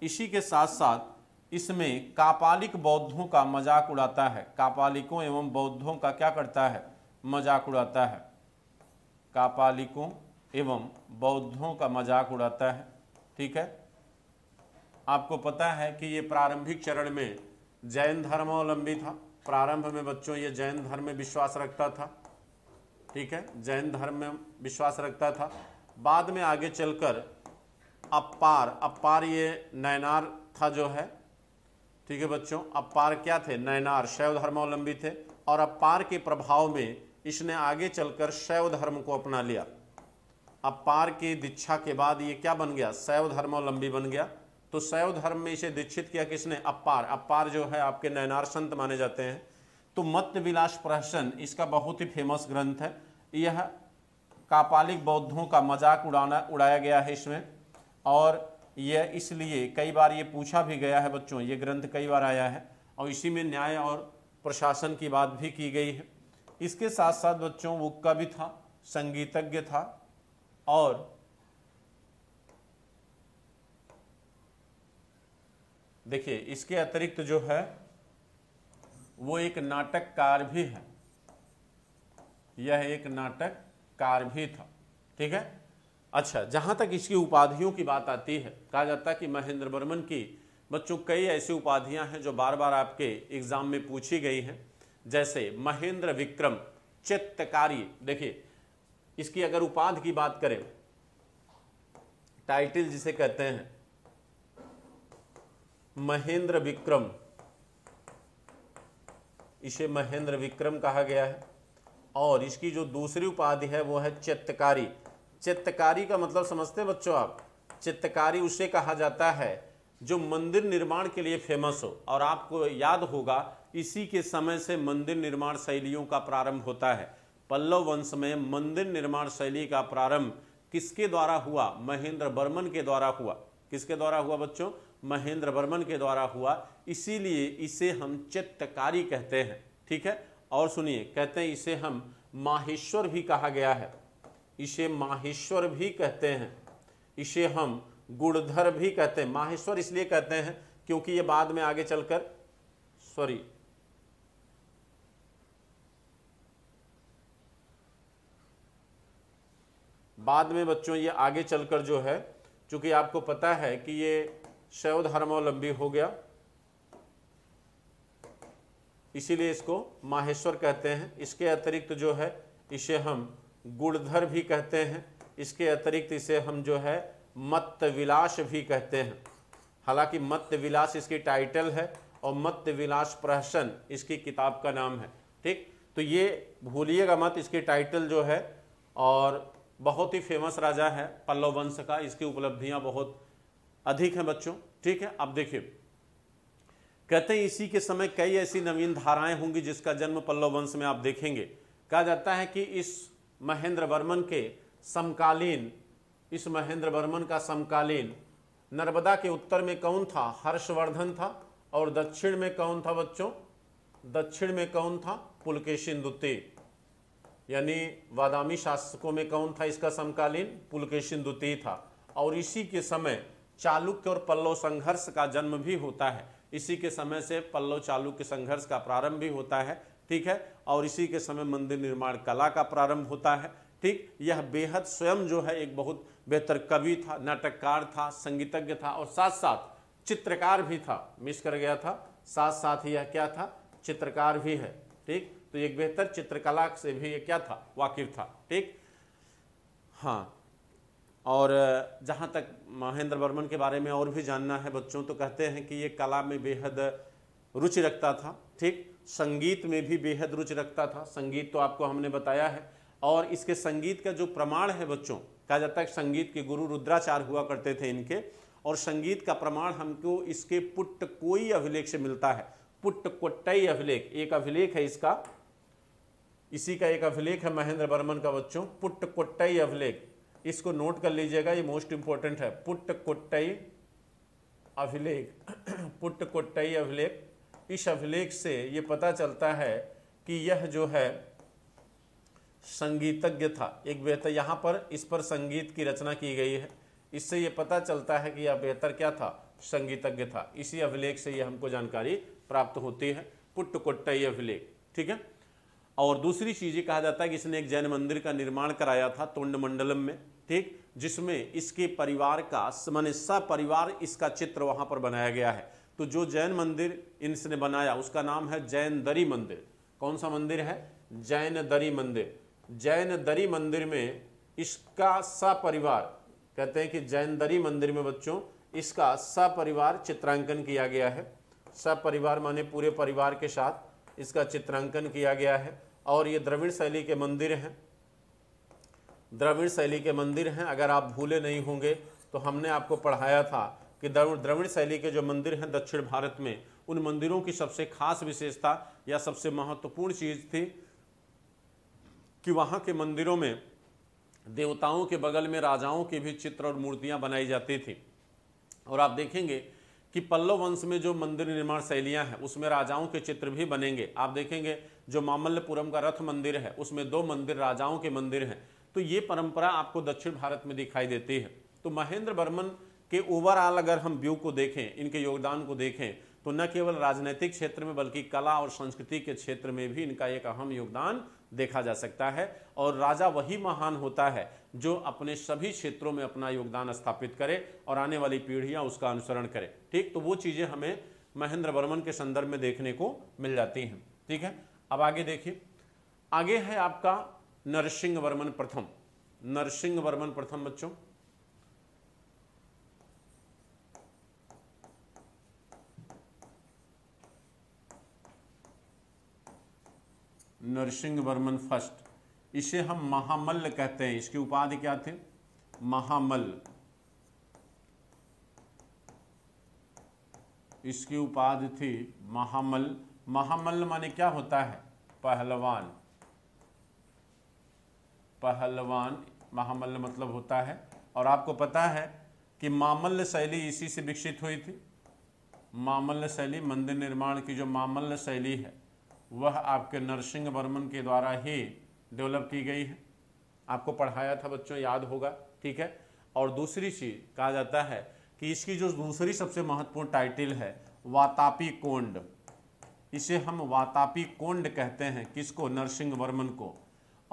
इसी के साथ साथ इसमें कापालिक बौद्धों का मजाक उड़ाता है कापालिकों एवं बौद्धों का क्या करता है मजाक उड़ाता है कापालिकों एवं बौद्धों का मजाक उड़ाता है ठीक है आपको पता है कि ये प्रारंभिक चरण में जैन धर्मावलंबी था प्रारंभ में बच्चों ये जैन धर्म में विश्वास रखता था ठीक है जैन धर्म में विश्वास रखता था बाद में आगे चलकर अपार अपार ये नैनार था जो है ठीक है बच्चों अपार क्या थे नैनार शैव धर्मावलंबी थे और अपार के प्रभाव में इसने आगे चलकर शैव धर्म को अपना लिया अपार की दीक्षा के बाद ये क्या बन गया शैव धर्मावलंबी बन गया तो शैव धर्म में इसे दीक्षित किया किसने अपार अपार जो है आपके नैनार संत माने जाते हैं तो मत विलास प्रहसन इसका बहुत ही फेमस ग्रंथ है यह कापालिक बौद्धों का मजाक उड़ाना उड़ाया गया है इसमें और यह इसलिए कई बार ये पूछा भी गया है बच्चों ये ग्रंथ कई बार आया है और इसी में न्याय और प्रशासन की बात भी की गई है इसके साथ साथ बच्चों वो कवि था संगीतज्ञ था और देखिए इसके अतिरिक्त जो है वो एक नाटककार भी है यह एक नाटककार भी था ठीक है अच्छा जहां तक इसकी उपाधियों की बात आती है कहा जाता है कि महेंद्र वर्मन की बच्चों कई ऐसी उपाधियां हैं जो बार बार आपके एग्जाम में पूछी गई हैं जैसे महेंद्र विक्रम चित्तकारी देखिए इसकी अगर उपाधि की बात करें टाइटल जिसे कहते हैं महेंद्र विक्रम इसे महेंद्र विक्रम कहा गया है और इसकी जो दूसरी उपाधि है वो है चित्रकारी चित्तकारी का मतलब समझते बच्चों आप चित्तकारी उसे कहा जाता है जो मंदिर निर्माण के लिए फेमस हो और आपको याद होगा इसी के समय से मंदिर निर्माण शैलियों का प्रारंभ होता है पल्लव वंश में मंदिर निर्माण शैली का प्रारंभ किसके द्वारा हुआ महेंद्र बर्मन के द्वारा हुआ किसके द्वारा हुआ बच्चों महेंद्र वर्मन के द्वारा हुआ इसीलिए इसे हम चित्रकारी कहते हैं ठीक है और सुनिए कहते हैं इसे हम माहेश्वर भी कहा गया है इसे माहेश्वर भी कहते हैं इसे हम गुड़धर भी कहते हैं माहेश्वर इसलिए कहते हैं क्योंकि ये बाद में आगे चलकर सॉरी बाद में बच्चों ये आगे चलकर जो है चूंकि आपको पता है कि ये शैव धर्मावलंबी हो गया इसीलिए इसको माहेश्वर कहते हैं इसके अतिरिक्त जो है इसे हम गुणधर भी कहते हैं इसके अतिरिक्त इसे हम जो है मत्त विलास भी कहते हैं हालांकि मत्त विलास इसकी टाइटल है और मत्त विलास प्रहसन इसकी किताब का नाम है ठीक तो ये भूलिएगा मत इसकी टाइटल जो है और बहुत ही फेमस राजा है पल्लव वंश का इसकी उपलब्धियां बहुत अधिक हैं बच्चों ठीक है अब देखिए कहते हैं इसी के समय कई ऐसी नवीन धाराएं होंगी जिसका जन्म पल्लव वंश में आप देखेंगे कहा जाता है कि इस महेंद्र वर्मन के समकालीन इस महेंद्र वर्मन का समकालीन नर्मदा के उत्तर में कौन था हर्षवर्धन था और दक्षिण में कौन था बच्चों दक्षिण में कौन था पुलकेशिन यानी वादामी शासकों में कौन था इसका समकालीन पुलकेशिन द्वितीय था और इसी के समय चालुक्य और पल्लव संघर्ष का जन्म भी होता है इसी के समय से पल्लव चालुक्य संघर्ष का प्रारंभ भी होता है ठीक है और इसी के समय मंदिर निर्माण कला का प्रारंभ होता है ठीक यह बेहद स्वयं जो है एक बहुत बेहतर कवि था नाटककार था संगीतज्ञ था और साथ साथ चित्रकार भी था मिस कर गया था साथ साथ यह क्या था चित्रकार भी है ठीक तो एक बेहतर चित्रकला से भी यह क्या था वाकिफ था ठीक हाँ और जहाँ तक महेंद्र वर्मन के बारे में और भी जानना है बच्चों तो कहते हैं कि ये कला में बेहद रुचि रखता था ठीक संगीत में भी बेहद रुचि रखता था संगीत तो आपको हमने बताया है और इसके संगीत का जो प्रमाण है बच्चों कहा जाता है संगीत के गुरु रुद्राचार हुआ करते थे इनके और संगीत का प्रमाण हमको इसके पुट्ट कोई अभिलेख से मिलता है पुट्ट कोट्टई अभिलेख एक अभिलेख है इसका इसी का एक अभिलेख है महेंद्र वर्मन का बच्चों पुट्ट कोट्टई अभिलेख इसको नोट कर लीजिएगा ये मोस्ट इम्पोर्टेंट है पुट कोट्टई अभिलेख [CLEARS THROAT] पुट कोट्टई अभिलेख इस अभिलेख से ये पता चलता है कि यह जो है संगीतज्ञ था एक बेहतर यहाँ पर इस पर संगीत की रचना की गई है इससे ये पता चलता है कि यह बेहतर क्या था संगीतज्ञ था इसी अभिलेख से ये हमको जानकारी प्राप्त होती है कोट्टई अभिलेख ठीक है और दूसरी चीज़ ये कहा जाता है कि इसने एक जैन मंदिर का निर्माण कराया था तोंड मंडलम में ठीक जिसमें इसके परिवार का माने परिवार इसका चित्र वहां पर बनाया गया है तो जो जैन मंदिर इसने बनाया उसका नाम है जैन दरी मंदिर कौन सा मंदिर है जैन दरी मंदिर जैन दरी मंदिर में इसका सपरिवार कहते हैं कि जैन दरी मंदिर में बच्चों इसका सपरिवार चित्रांकन किया गया है सपरिवार माने पूरे परिवार के साथ इसका चित्रांकन किया गया है और ये द्रविड़ शैली के मंदिर हैं द्रविड़ शैली के मंदिर हैं अगर आप भूले नहीं होंगे तो हमने आपको पढ़ाया था कि द्रविड़ शैली के जो मंदिर हैं दक्षिण भारत में उन मंदिरों की सबसे खास विशेषता या सबसे महत्वपूर्ण चीज़ थी कि वहाँ के मंदिरों में देवताओं के बगल में राजाओं की भी चित्र और मूर्तियाँ बनाई जाती थी और आप देखेंगे कि पल्लव वंश में जो मंदिर निर्माण शैलियाँ हैं उसमें राजाओं के चित्र भी बनेंगे आप देखेंगे जो मामल्लपुरम का रथ मंदिर है उसमें दो मंदिर राजाओं के मंदिर हैं तो ये परंपरा आपको दक्षिण भारत में दिखाई देती है तो महेंद्र वर्मन के ओवरऑल अगर हम व्यू को देखें इनके योगदान को देखें तो न केवल राजनीतिक क्षेत्र में बल्कि कला और संस्कृति के क्षेत्र में भी इनका एक अहम योगदान देखा जा सकता है और राजा वही महान होता है जो अपने सभी क्षेत्रों में अपना योगदान स्थापित करे और आने वाली पीढ़ियां उसका अनुसरण करें ठीक तो वो चीज़ें हमें महेंद्र वर्मन के संदर्भ में देखने को मिल जाती हैं ठीक है अब आगे देखिए आगे है आपका नरसिंह वर्मन प्रथम नरसिंह वर्मन प्रथम बच्चों नरसिंह वर्मन फर्स्ट इसे हम महामल्ल कहते हैं इसकी उपाधि क्या थी महामल्ल इसकी उपाधि थी महामल्ल महामल्ल माने क्या होता है पहलवान पहलवान महामल्ल मतलब होता है और आपको पता है कि मामल्ल शैली इसी से विकसित हुई थी मामल शैली मंदिर निर्माण की जो मामल शैली है वह आपके नरसिंह वर्मन के द्वारा ही डेवलप की गई है आपको पढ़ाया था बच्चों याद होगा ठीक है और दूसरी चीज़ कहा जाता है कि इसकी जो दूसरी सबसे महत्वपूर्ण टाइटल है वातापी कोंड इसे हम वातापी कोंड कहते हैं किसको नरसिंह वर्मन को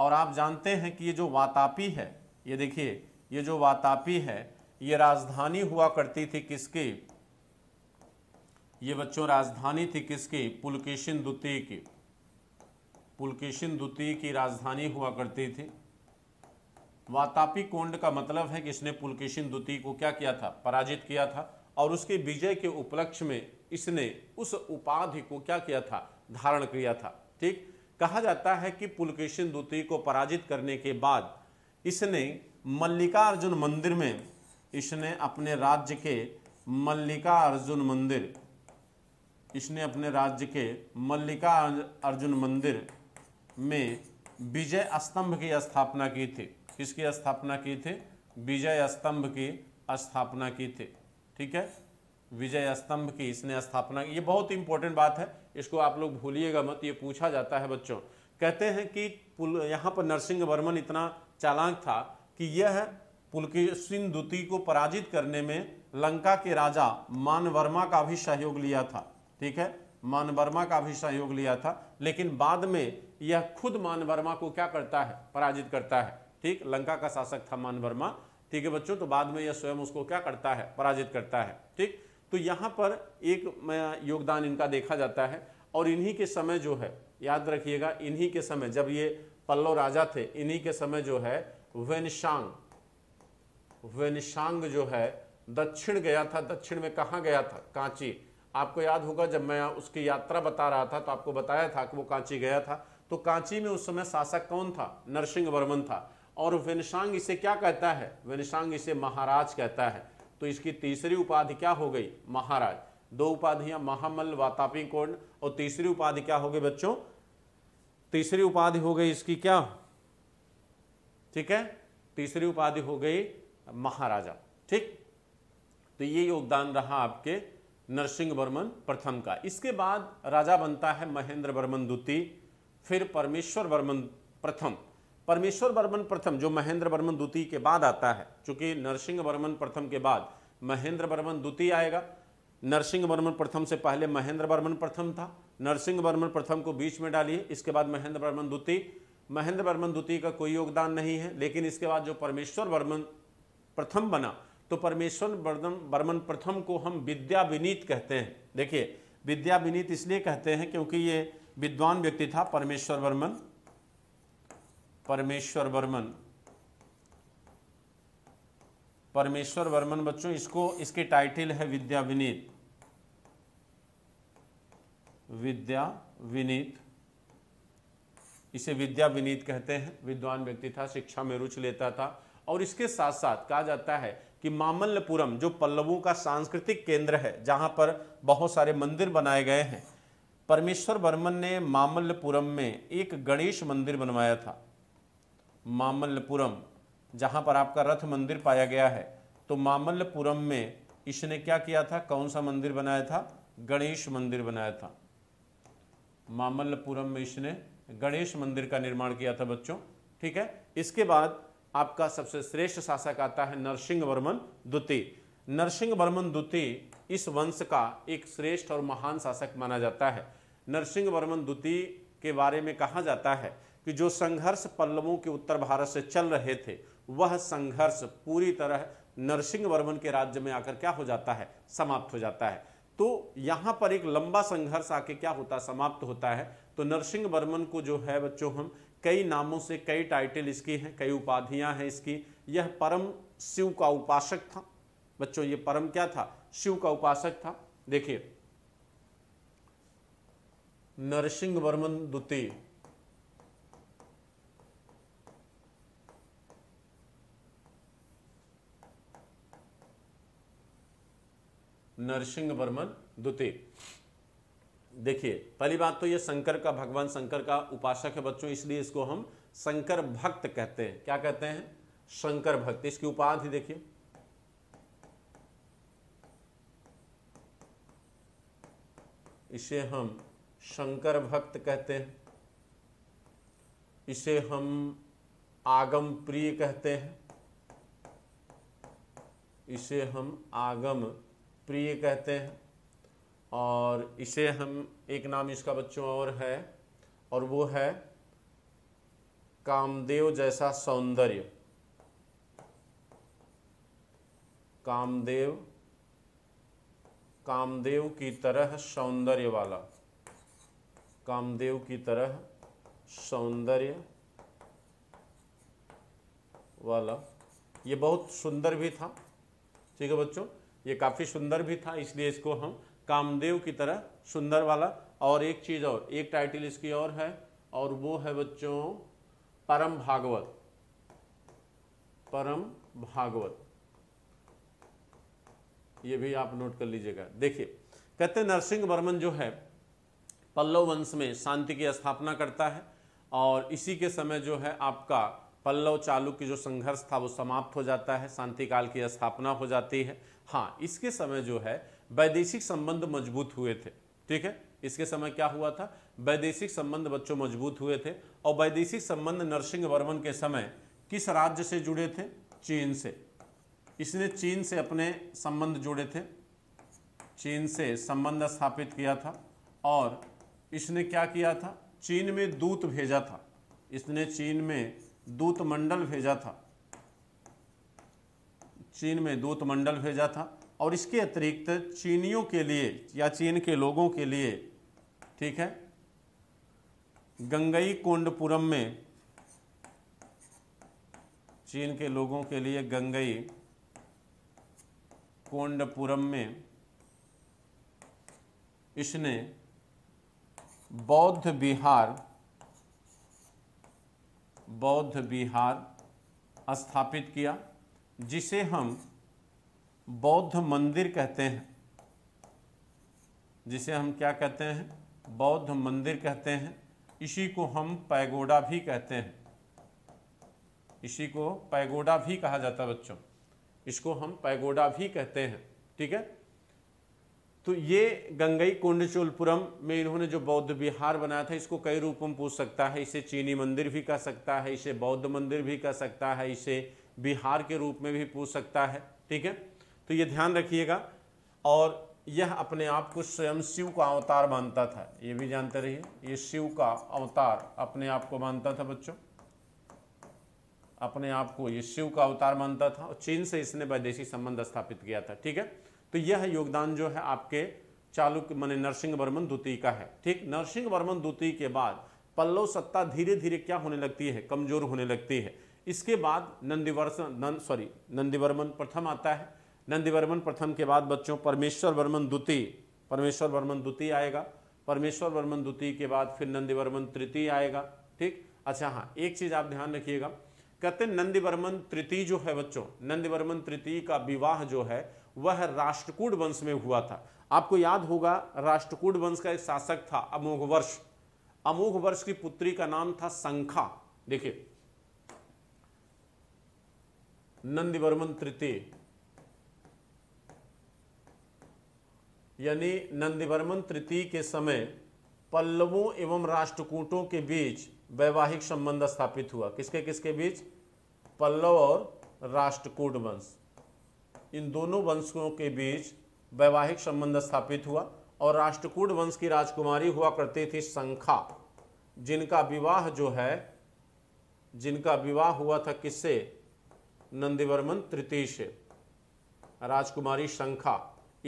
और आप जानते हैं कि ये जो वातापी है ये देखिए ये जो वातापी है ये राजधानी हुआ करती थी किसकी ये बच्चों राजधानी थी किसकी पुलकेशन द्वितीय की पुलकेशन द्वितीय की राजधानी हुआ करती थी वातापी कोंड का मतलब है कि इसने पुलकेशन द्वितीय को क्या किया था पराजित किया था और उसके विजय के उपलक्ष्य में इसने उस उपाधि को क्या किया था धारण किया था ठीक कहा जाता है कि पुलकेशन द्वितीय को पराजित करने के बाद इसने मल्लिकार्जुन मंदिर में इसने अपने राज्य के अर्जुन मंदिर इसने अपने राज्य के मल्लिका अर्जुन मंदिर में विजय स्तंभ की स्थापना की थी किसकी स्थापना की थी विजय स्तंभ की स्थापना की थी ठीक है विजय स्तंभ की इसने स्थापना ये बहुत इंपॉर्टेंट बात है इसको आप लोग भूलिएगा मत ये पूछा जाता है बच्चों कहते हैं कि पुल यहाँ पर नरसिंह वर्मन इतना चालांक था कि यह पुलकेशिन द्वितीय को पराजित करने में लंका के राजा मानवर्मा का भी सहयोग लिया था ठीक है मानवर्मा का भी सहयोग लिया था लेकिन बाद में यह खुद मानवर्मा को क्या करता है पराजित करता है ठीक लंका का शासक था मानवर्मा ठीक है बच्चों तो बाद में यह स्वयं उसको क्या करता है पराजित करता है ठीक तो यहाँ पर एक योगदान इनका देखा जाता है और इन्हीं के समय जो है याद रखिएगा इन्हीं के समय जब ये पल्लव राजा थे इन्हीं के समय जो है वेनशांग वेनशांग जो है दक्षिण गया था दक्षिण में कहाँ गया था कांची आपको याद होगा जब मैं उसकी यात्रा बता रहा था तो आपको बताया था कि वो कांची गया था तो कांची में उस समय शासक कौन था नरसिंह वर्मन था और वेनशांग इसे क्या कहता है वेनशांग इसे महाराज कहता है तो इसकी तीसरी उपाधि क्या हो गई महाराज दो उपाधियां महामल कोण और तीसरी उपाधि क्या हो गई बच्चों तीसरी उपाधि हो गई इसकी क्या ठीक है तीसरी उपाधि हो गई महाराजा ठीक तो ये योगदान रहा आपके नरसिंह वर्मन प्रथम का इसके बाद राजा बनता है महेंद्र वर्मन द्वितीय फिर परमेश्वर वर्मन प्रथम परमेश्वर वर्मन प्रथम जो महेंद्र वर्मन द्वितीय के बाद आता है चूंकि नरसिंह वर्मन प्रथम के बाद महेंद्र वर्मन द्वितीय आएगा नरसिंह वर्मन प्रथम से पहले महेंद्र वर्मन प्रथम था नरसिंह वर्मन प्रथम को बीच में डालिए इसके बाद महेंद्र वर्मन द्वितीय महेंद्र वर्मन द्वितीय का कोई योगदान नहीं है लेकिन इसके बाद जो परमेश्वर वर्मन प्रथम बना तो परमेश्वर वर्धन वर्मन प्रथम को हम विद्या विनीत कहते हैं देखिए विद्या विनीत इसलिए कहते हैं क्योंकि ये विद्वान व्यक्ति था परमेश्वर वर्मन परमेश्वर वर्मन परमेश्वर वर्मन बच्चों इसको इसके टाइटल है विद्या विनीत विद्या विनीत इसे विद्या विनीत कहते हैं विद्वान व्यक्ति था शिक्षा में रुचि लेता था और इसके साथ साथ कहा जाता है कि मामल्लपुरम जो पल्लवों का सांस्कृतिक केंद्र है जहां पर बहुत सारे मंदिर बनाए गए हैं परमेश्वर वर्मन ने मामल्लपुरम में एक गणेश मंदिर बनवाया था मामल्लपुरम जहाँ पर आपका रथ मंदिर पाया गया है तो मामल्लपुरम में इसने क्या किया था कौन सा मंदिर बनाया था गणेश मंदिर बनाया था मामल्लपुरम में इसने गणेश मंदिर का निर्माण किया था बच्चों ठीक है इसके बाद आपका सबसे श्रेष्ठ शासक आता है नरसिंह वर्मन द्वितीय नरसिंह वर्मन द्वितीय इस वंश का एक श्रेष्ठ और महान शासक माना जाता है नरसिंह वर्मन द्वितीय के बारे में कहा जाता है कि जो संघर्ष पल्लवों के उत्तर भारत से चल रहे थे वह संघर्ष पूरी तरह नरसिंह वर्मन के राज्य में आकर क्या हो जाता है समाप्त हो जाता है तो यहाँ पर एक लंबा संघर्ष आके क्या होता है समाप्त होता है तो नरसिंह वर्मन को जो है बच्चों हम कई नामों से कई टाइटल इसकी हैं कई उपाधियां हैं इसकी यह परम शिव का उपासक था बच्चों ये परम क्या था शिव का उपासक था देखिए नरसिंह वर्मन द्वितीय नरसिंह वर्मन द्वितीय देखिए पहली बात तो ये शंकर का भगवान शंकर का उपासक है बच्चों इसलिए इसको हम शंकर भक्त कहते हैं क्या कहते हैं शंकर भक्त इसकी उपाधि देखिए इसे हम शंकर भक्त कहते हैं इसे हम आगम प्रिय कहते हैं इसे हम आगम प्रिय कहते हैं और इसे हम एक नाम इसका बच्चों और है और वो है कामदेव जैसा सौंदर्य कामदेव कामदेव की तरह सौंदर्य वाला कामदेव की तरह सौंदर्य वाला ये बहुत सुंदर भी था ठीक है बच्चों ये काफ़ी सुंदर भी था इसलिए इसको हम कामदेव की तरह सुंदर वाला और एक चीज़ और एक टाइटल इसकी और है और वो है बच्चों परम भागवत परम भागवत ये भी आप नोट कर लीजिएगा देखिए कहते नरसिंह वर्मन जो है पल्लव वंश में शांति की स्थापना करता है और इसी के समय जो है आपका पल्लव चालू की जो संघर्ष था वो समाप्त हो जाता है शांति काल की स्थापना हो जाती है हाँ इसके समय जो है वैदेशिक संबंध मजबूत हुए थे ठीक है इसके समय क्या हुआ था वैदेशिक संबंध बच्चों मजबूत हुए थे और वैदेशिक संबंध नरसिंह वर्मन के समय किस राज्य से जुड़े थे चीन से इसने चीन से अपने संबंध जोड़े थे चीन से संबंध स्थापित किया था और इसने क्या किया था चीन में दूत भेजा था इसने चीन में दूत मंडल भेजा था चीन में दूत मंडल भेजा था और इसके अतिरिक्त चीनियों के लिए या चीन के लोगों के लिए ठीक है गंगई कोंडपुरम में चीन के लोगों के लिए गंगई कोंडपुरम में इसने बौद्ध बिहार बौद्ध विहार स्थापित किया जिसे हम बौद्ध मंदिर कहते हैं जिसे हम क्या कहते हैं बौद्ध मंदिर कहते हैं इसी को हम पैगोडा भी कहते हैं इसी को पैगोडा भी कहा जाता है बच्चों इसको हम पैगोडा भी कहते हैं ठीक है तो ये गंगई कुंडचोलपुरम में इन्होंने जो बौद्ध विहार बनाया था इसको कई रूपों में पूछ सकता है इसे चीनी मंदिर भी कह सकता है इसे बौद्ध मंदिर भी कह सकता है इसे बिहार के रूप में भी पूछ सकता है ठीक है तो ये ध्यान रखिएगा और यह अपने आप को स्वयं शिव का अवतार मानता था ये भी जानते रहिए ये शिव का अवतार अपने आप को मानता था बच्चों अपने आप को ये शिव का अवतार मानता था और चीन से इसने वैदेशिक संबंध स्थापित किया था ठीक है तो यह योगदान जो है आपके चालुक्य मान नरसिंह वर्मन द्वितीय का है ठीक नरसिंह वर्मन द्वितीय के बाद पल्लव सत्ता धीरे धीरे क्या होने लगती है कमजोर होने लगती है इसके बाद नंदीवर्षन नंद सॉरी नंदीवर्मन प्रथम आता है नंदीवर्मन प्रथम के बाद बच्चों परमेश्वर वर्मन द्वितीय परमेश्वर वर्मन द्वितीय आएगा परमेश्वर वर्मन द्वितीय के बाद फिर नंदीवर्मन तृतीय आएगा ठीक अच्छा हाँ एक चीज़ आप ध्यान रखिएगा कहते नंदीवर्मन तृतीय जो है बच्चों नंदीवर्मन तृतीय का विवाह जो है वह राष्ट्रकूट वंश में हुआ था आपको याद होगा राष्ट्रकूट वंश का एक शासक था अमोघ वर्ष अमोघ वर्ष की पुत्री का नाम था संखा देखिए नंदीवर्मन तृतीय यानी नंदीवर्मन तृतीय के समय पल्लवों एवं राष्ट्रकूटों के बीच वैवाहिक संबंध स्थापित हुआ किसके किसके बीच पल्लव और राष्ट्रकूट वंश इन दोनों वंशों के बीच वैवाहिक संबंध स्थापित हुआ और राष्ट्रकूट वंश की राजकुमारी हुआ करती थी संखा जिनका विवाह जो है जिनका विवाह हुआ था किससे नंदीवर्मन तृतीय से राजकुमारी शंखा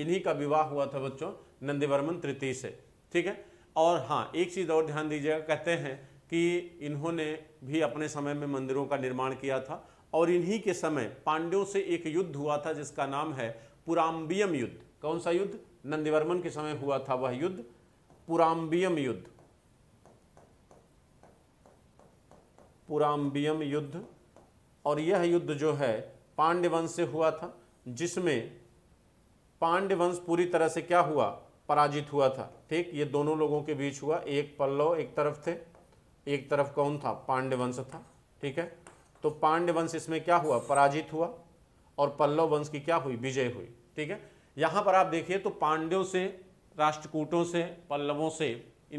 इन्हीं का विवाह हुआ था बच्चों नंदीवर्मन तृतीय से ठीक है और हाँ एक चीज़ और ध्यान दीजिएगा कहते हैं कि इन्होंने भी अपने समय में मंदिरों का निर्माण किया था और इन्हीं के समय पांड्यों से एक युद्ध हुआ था जिसका नाम है पुराम्बियम युद्ध कौन सा युद्ध नंदीवर्मन के समय हुआ था वह युद्ध पुराम्बियम युद्ध पुराम्बियम युद्ध और यह युद्ध जो है पांड्य वंश से हुआ था जिसमें पांड्य वंश पूरी तरह से क्या हुआ पराजित हुआ था ठीक ये दोनों लोगों के बीच हुआ एक पल्लव एक तरफ थे एक तरफ कौन था पांड्य वंश था ठीक है तो पांड्य वंश इसमें क्या हुआ पराजित हुआ और पल्लव वंश की क्या हुई विजय हुई ठीक है यहां पर आप देखिए तो पांड्यों से राष्ट्रकूटों से पल्लवों से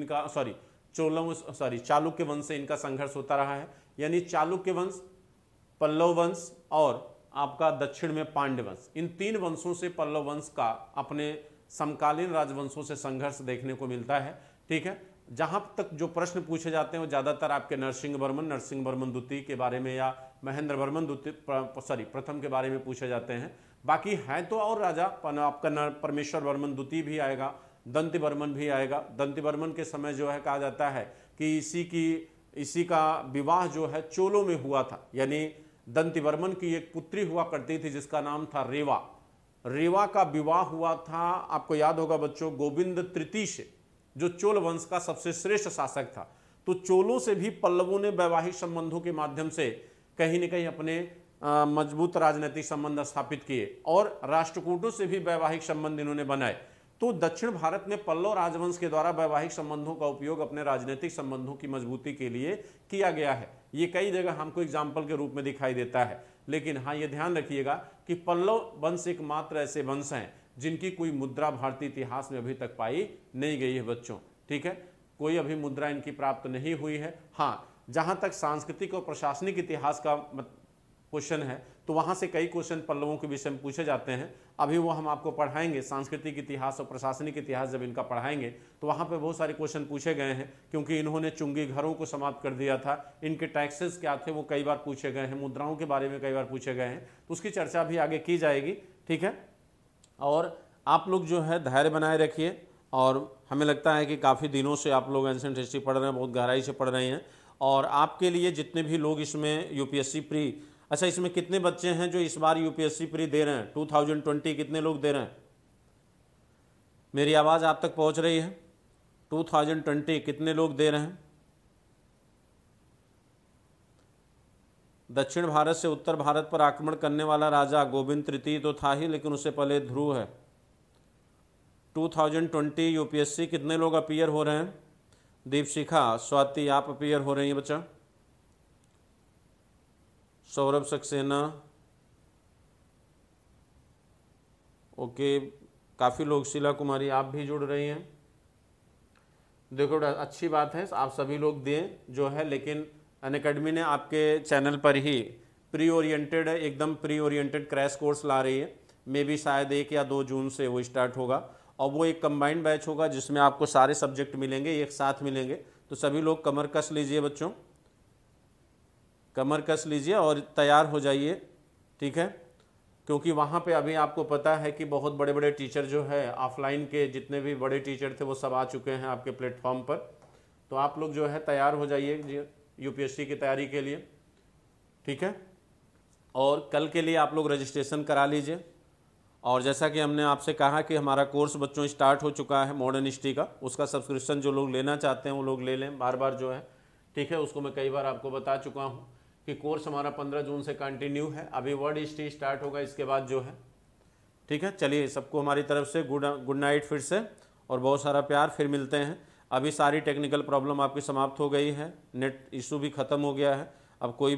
इनका सॉरी चोलों सॉरी चालुक्य वंश से इनका संघर्ष होता रहा है यानी चालुक्य वंश पल्लव वंश और आपका दक्षिण में पांड्य वंश इन तीन वंशों से पल्लव वंश का अपने समकालीन राजवंशों से संघर्ष देखने को मिलता है ठीक है जहां तक जो प्रश्न पूछे जाते हैं वो ज़्यादातर आपके नरसिंह वर्मन नरसिंह वर्मन द्वितीय के बारे में या महेंद्र वर्मन द्वितीय सॉरी प्रथम के बारे में पूछे जाते हैं बाकी हैं तो और राजा आपका नर परमेश्वर वर्मन द्वितीय भी आएगा दंति बर्मन भी आएगा दंति बर्मन के समय जो है कहा जाता है कि इसी की इसी का विवाह जो है चोलों में हुआ था यानी दंती बर्मन की एक पुत्री हुआ करती थी जिसका नाम था रेवा रेवा का विवाह हुआ था आपको याद होगा बच्चों गोविंद तृतीय से जो चोल वंश का सबसे श्रेष्ठ शासक था तो चोलों से भी पल्लवों ने वैवाहिक संबंधों के माध्यम से कहीं न कहीं अपने मजबूत राजनीतिक संबंध स्थापित किए और राष्ट्रकूटों से भी वैवाहिक संबंध इन्होंने बनाए तो दक्षिण भारत में पल्लव राजवंश के द्वारा वैवाहिक संबंधों का उपयोग अपने राजनीतिक संबंधों की मजबूती के लिए किया गया है ये कई जगह हमको एग्जाम्पल के रूप में दिखाई देता है लेकिन हाँ ये ध्यान रखिएगा कि पल्लव वंश एकमात्र ऐसे वंश हैं जिनकी कोई मुद्रा भारतीय इतिहास में अभी तक पाई नहीं गई है बच्चों ठीक है कोई अभी मुद्रा इनकी प्राप्त नहीं हुई है हाँ जहाँ तक सांस्कृतिक और प्रशासनिक इतिहास का क्वेश्चन है तो वहाँ से कई क्वेश्चन पल्लवों के विषय में पूछे जाते हैं अभी वो हम आपको पढ़ाएंगे सांस्कृतिक इतिहास और प्रशासनिक इतिहास जब इनका पढ़ाएंगे तो वहाँ पे बहुत सारे क्वेश्चन पूछे गए हैं क्योंकि इन्होंने चुंगी घरों को समाप्त कर दिया था इनके टैक्सेस क्या थे वो कई बार पूछे गए हैं मुद्राओं के बारे में कई बार पूछे गए हैं तो उसकी चर्चा भी आगे की जाएगी ठीक है और आप लोग जो है धैर्य बनाए रखिए और हमें लगता है कि काफ़ी दिनों से आप लोग एंसेंट हिस्ट्री पढ़ रहे हैं बहुत गहराई से पढ़ रहे हैं और आपके लिए जितने भी लोग इसमें यूपीएससी प्री अच्छा इसमें कितने बच्चे हैं जो इस बार यूपीएससी प्री दे रहे हैं टू कितने लोग दे रहे हैं मेरी आवाज़ आप तक पहुँच रही है टू कितने लोग दे रहे हैं दक्षिण भारत से उत्तर भारत पर आक्रमण करने वाला राजा गोविंद तृतीय तो था ही लेकिन उससे पहले ध्रुव है 2020 यूपीएससी कितने लोग अपीयर हो रहे हैं दीपशिखा स्वाति आप अपीयर हो रहे हैं बच्चा सौरभ सक्सेना ओके काफ़ी लोग शीला कुमारी आप भी जुड़ रही हैं देखो अच्छी बात है आप सभी लोग दें जो है लेकिन अन अकेडमी ने आपके चैनल पर ही प्री ओरिएंटेड एकदम प्री ओरिएंटेड क्रैश कोर्स ला रही है मे बी शायद एक या दो जून से वो स्टार्ट होगा और वो एक कंबाइंड बैच होगा जिसमें आपको सारे सब्जेक्ट मिलेंगे एक साथ मिलेंगे तो सभी लोग कमर कस लीजिए बच्चों कमर कस लीजिए और तैयार हो जाइए ठीक है क्योंकि वहाँ पे अभी आपको पता है कि बहुत बड़े बड़े टीचर जो है ऑफलाइन के जितने भी बड़े टीचर थे वो सब आ चुके हैं आपके प्लेटफॉर्म पर तो आप लोग जो है तैयार हो जाइए यूपीएससी की तैयारी के लिए ठीक है और कल के लिए आप लोग रजिस्ट्रेशन करा लीजिए और जैसा कि हमने आपसे कहा कि हमारा कोर्स बच्चों स्टार्ट हो चुका है मॉडर्न हिस्ट्री का उसका सब्सक्रिप्शन जो लोग लेना चाहते हैं वो लोग ले लें बार बार जो है ठीक है उसको मैं कई बार आपको बता चुका हूँ कि कोर्स हमारा पंद्रह जून से कंटिन्यू है अभी वर्ड हिस्ट्री स्टार्ट होगा इसके बाद जो है ठीक है चलिए सबको हमारी तरफ से गुड गुड नाइट फिर से और बहुत सारा प्यार फिर मिलते हैं अभी सारी टेक्निकल प्रॉब्लम आपकी समाप्त हो गई है नेट इशू भी ख़त्म हो गया है अब कोई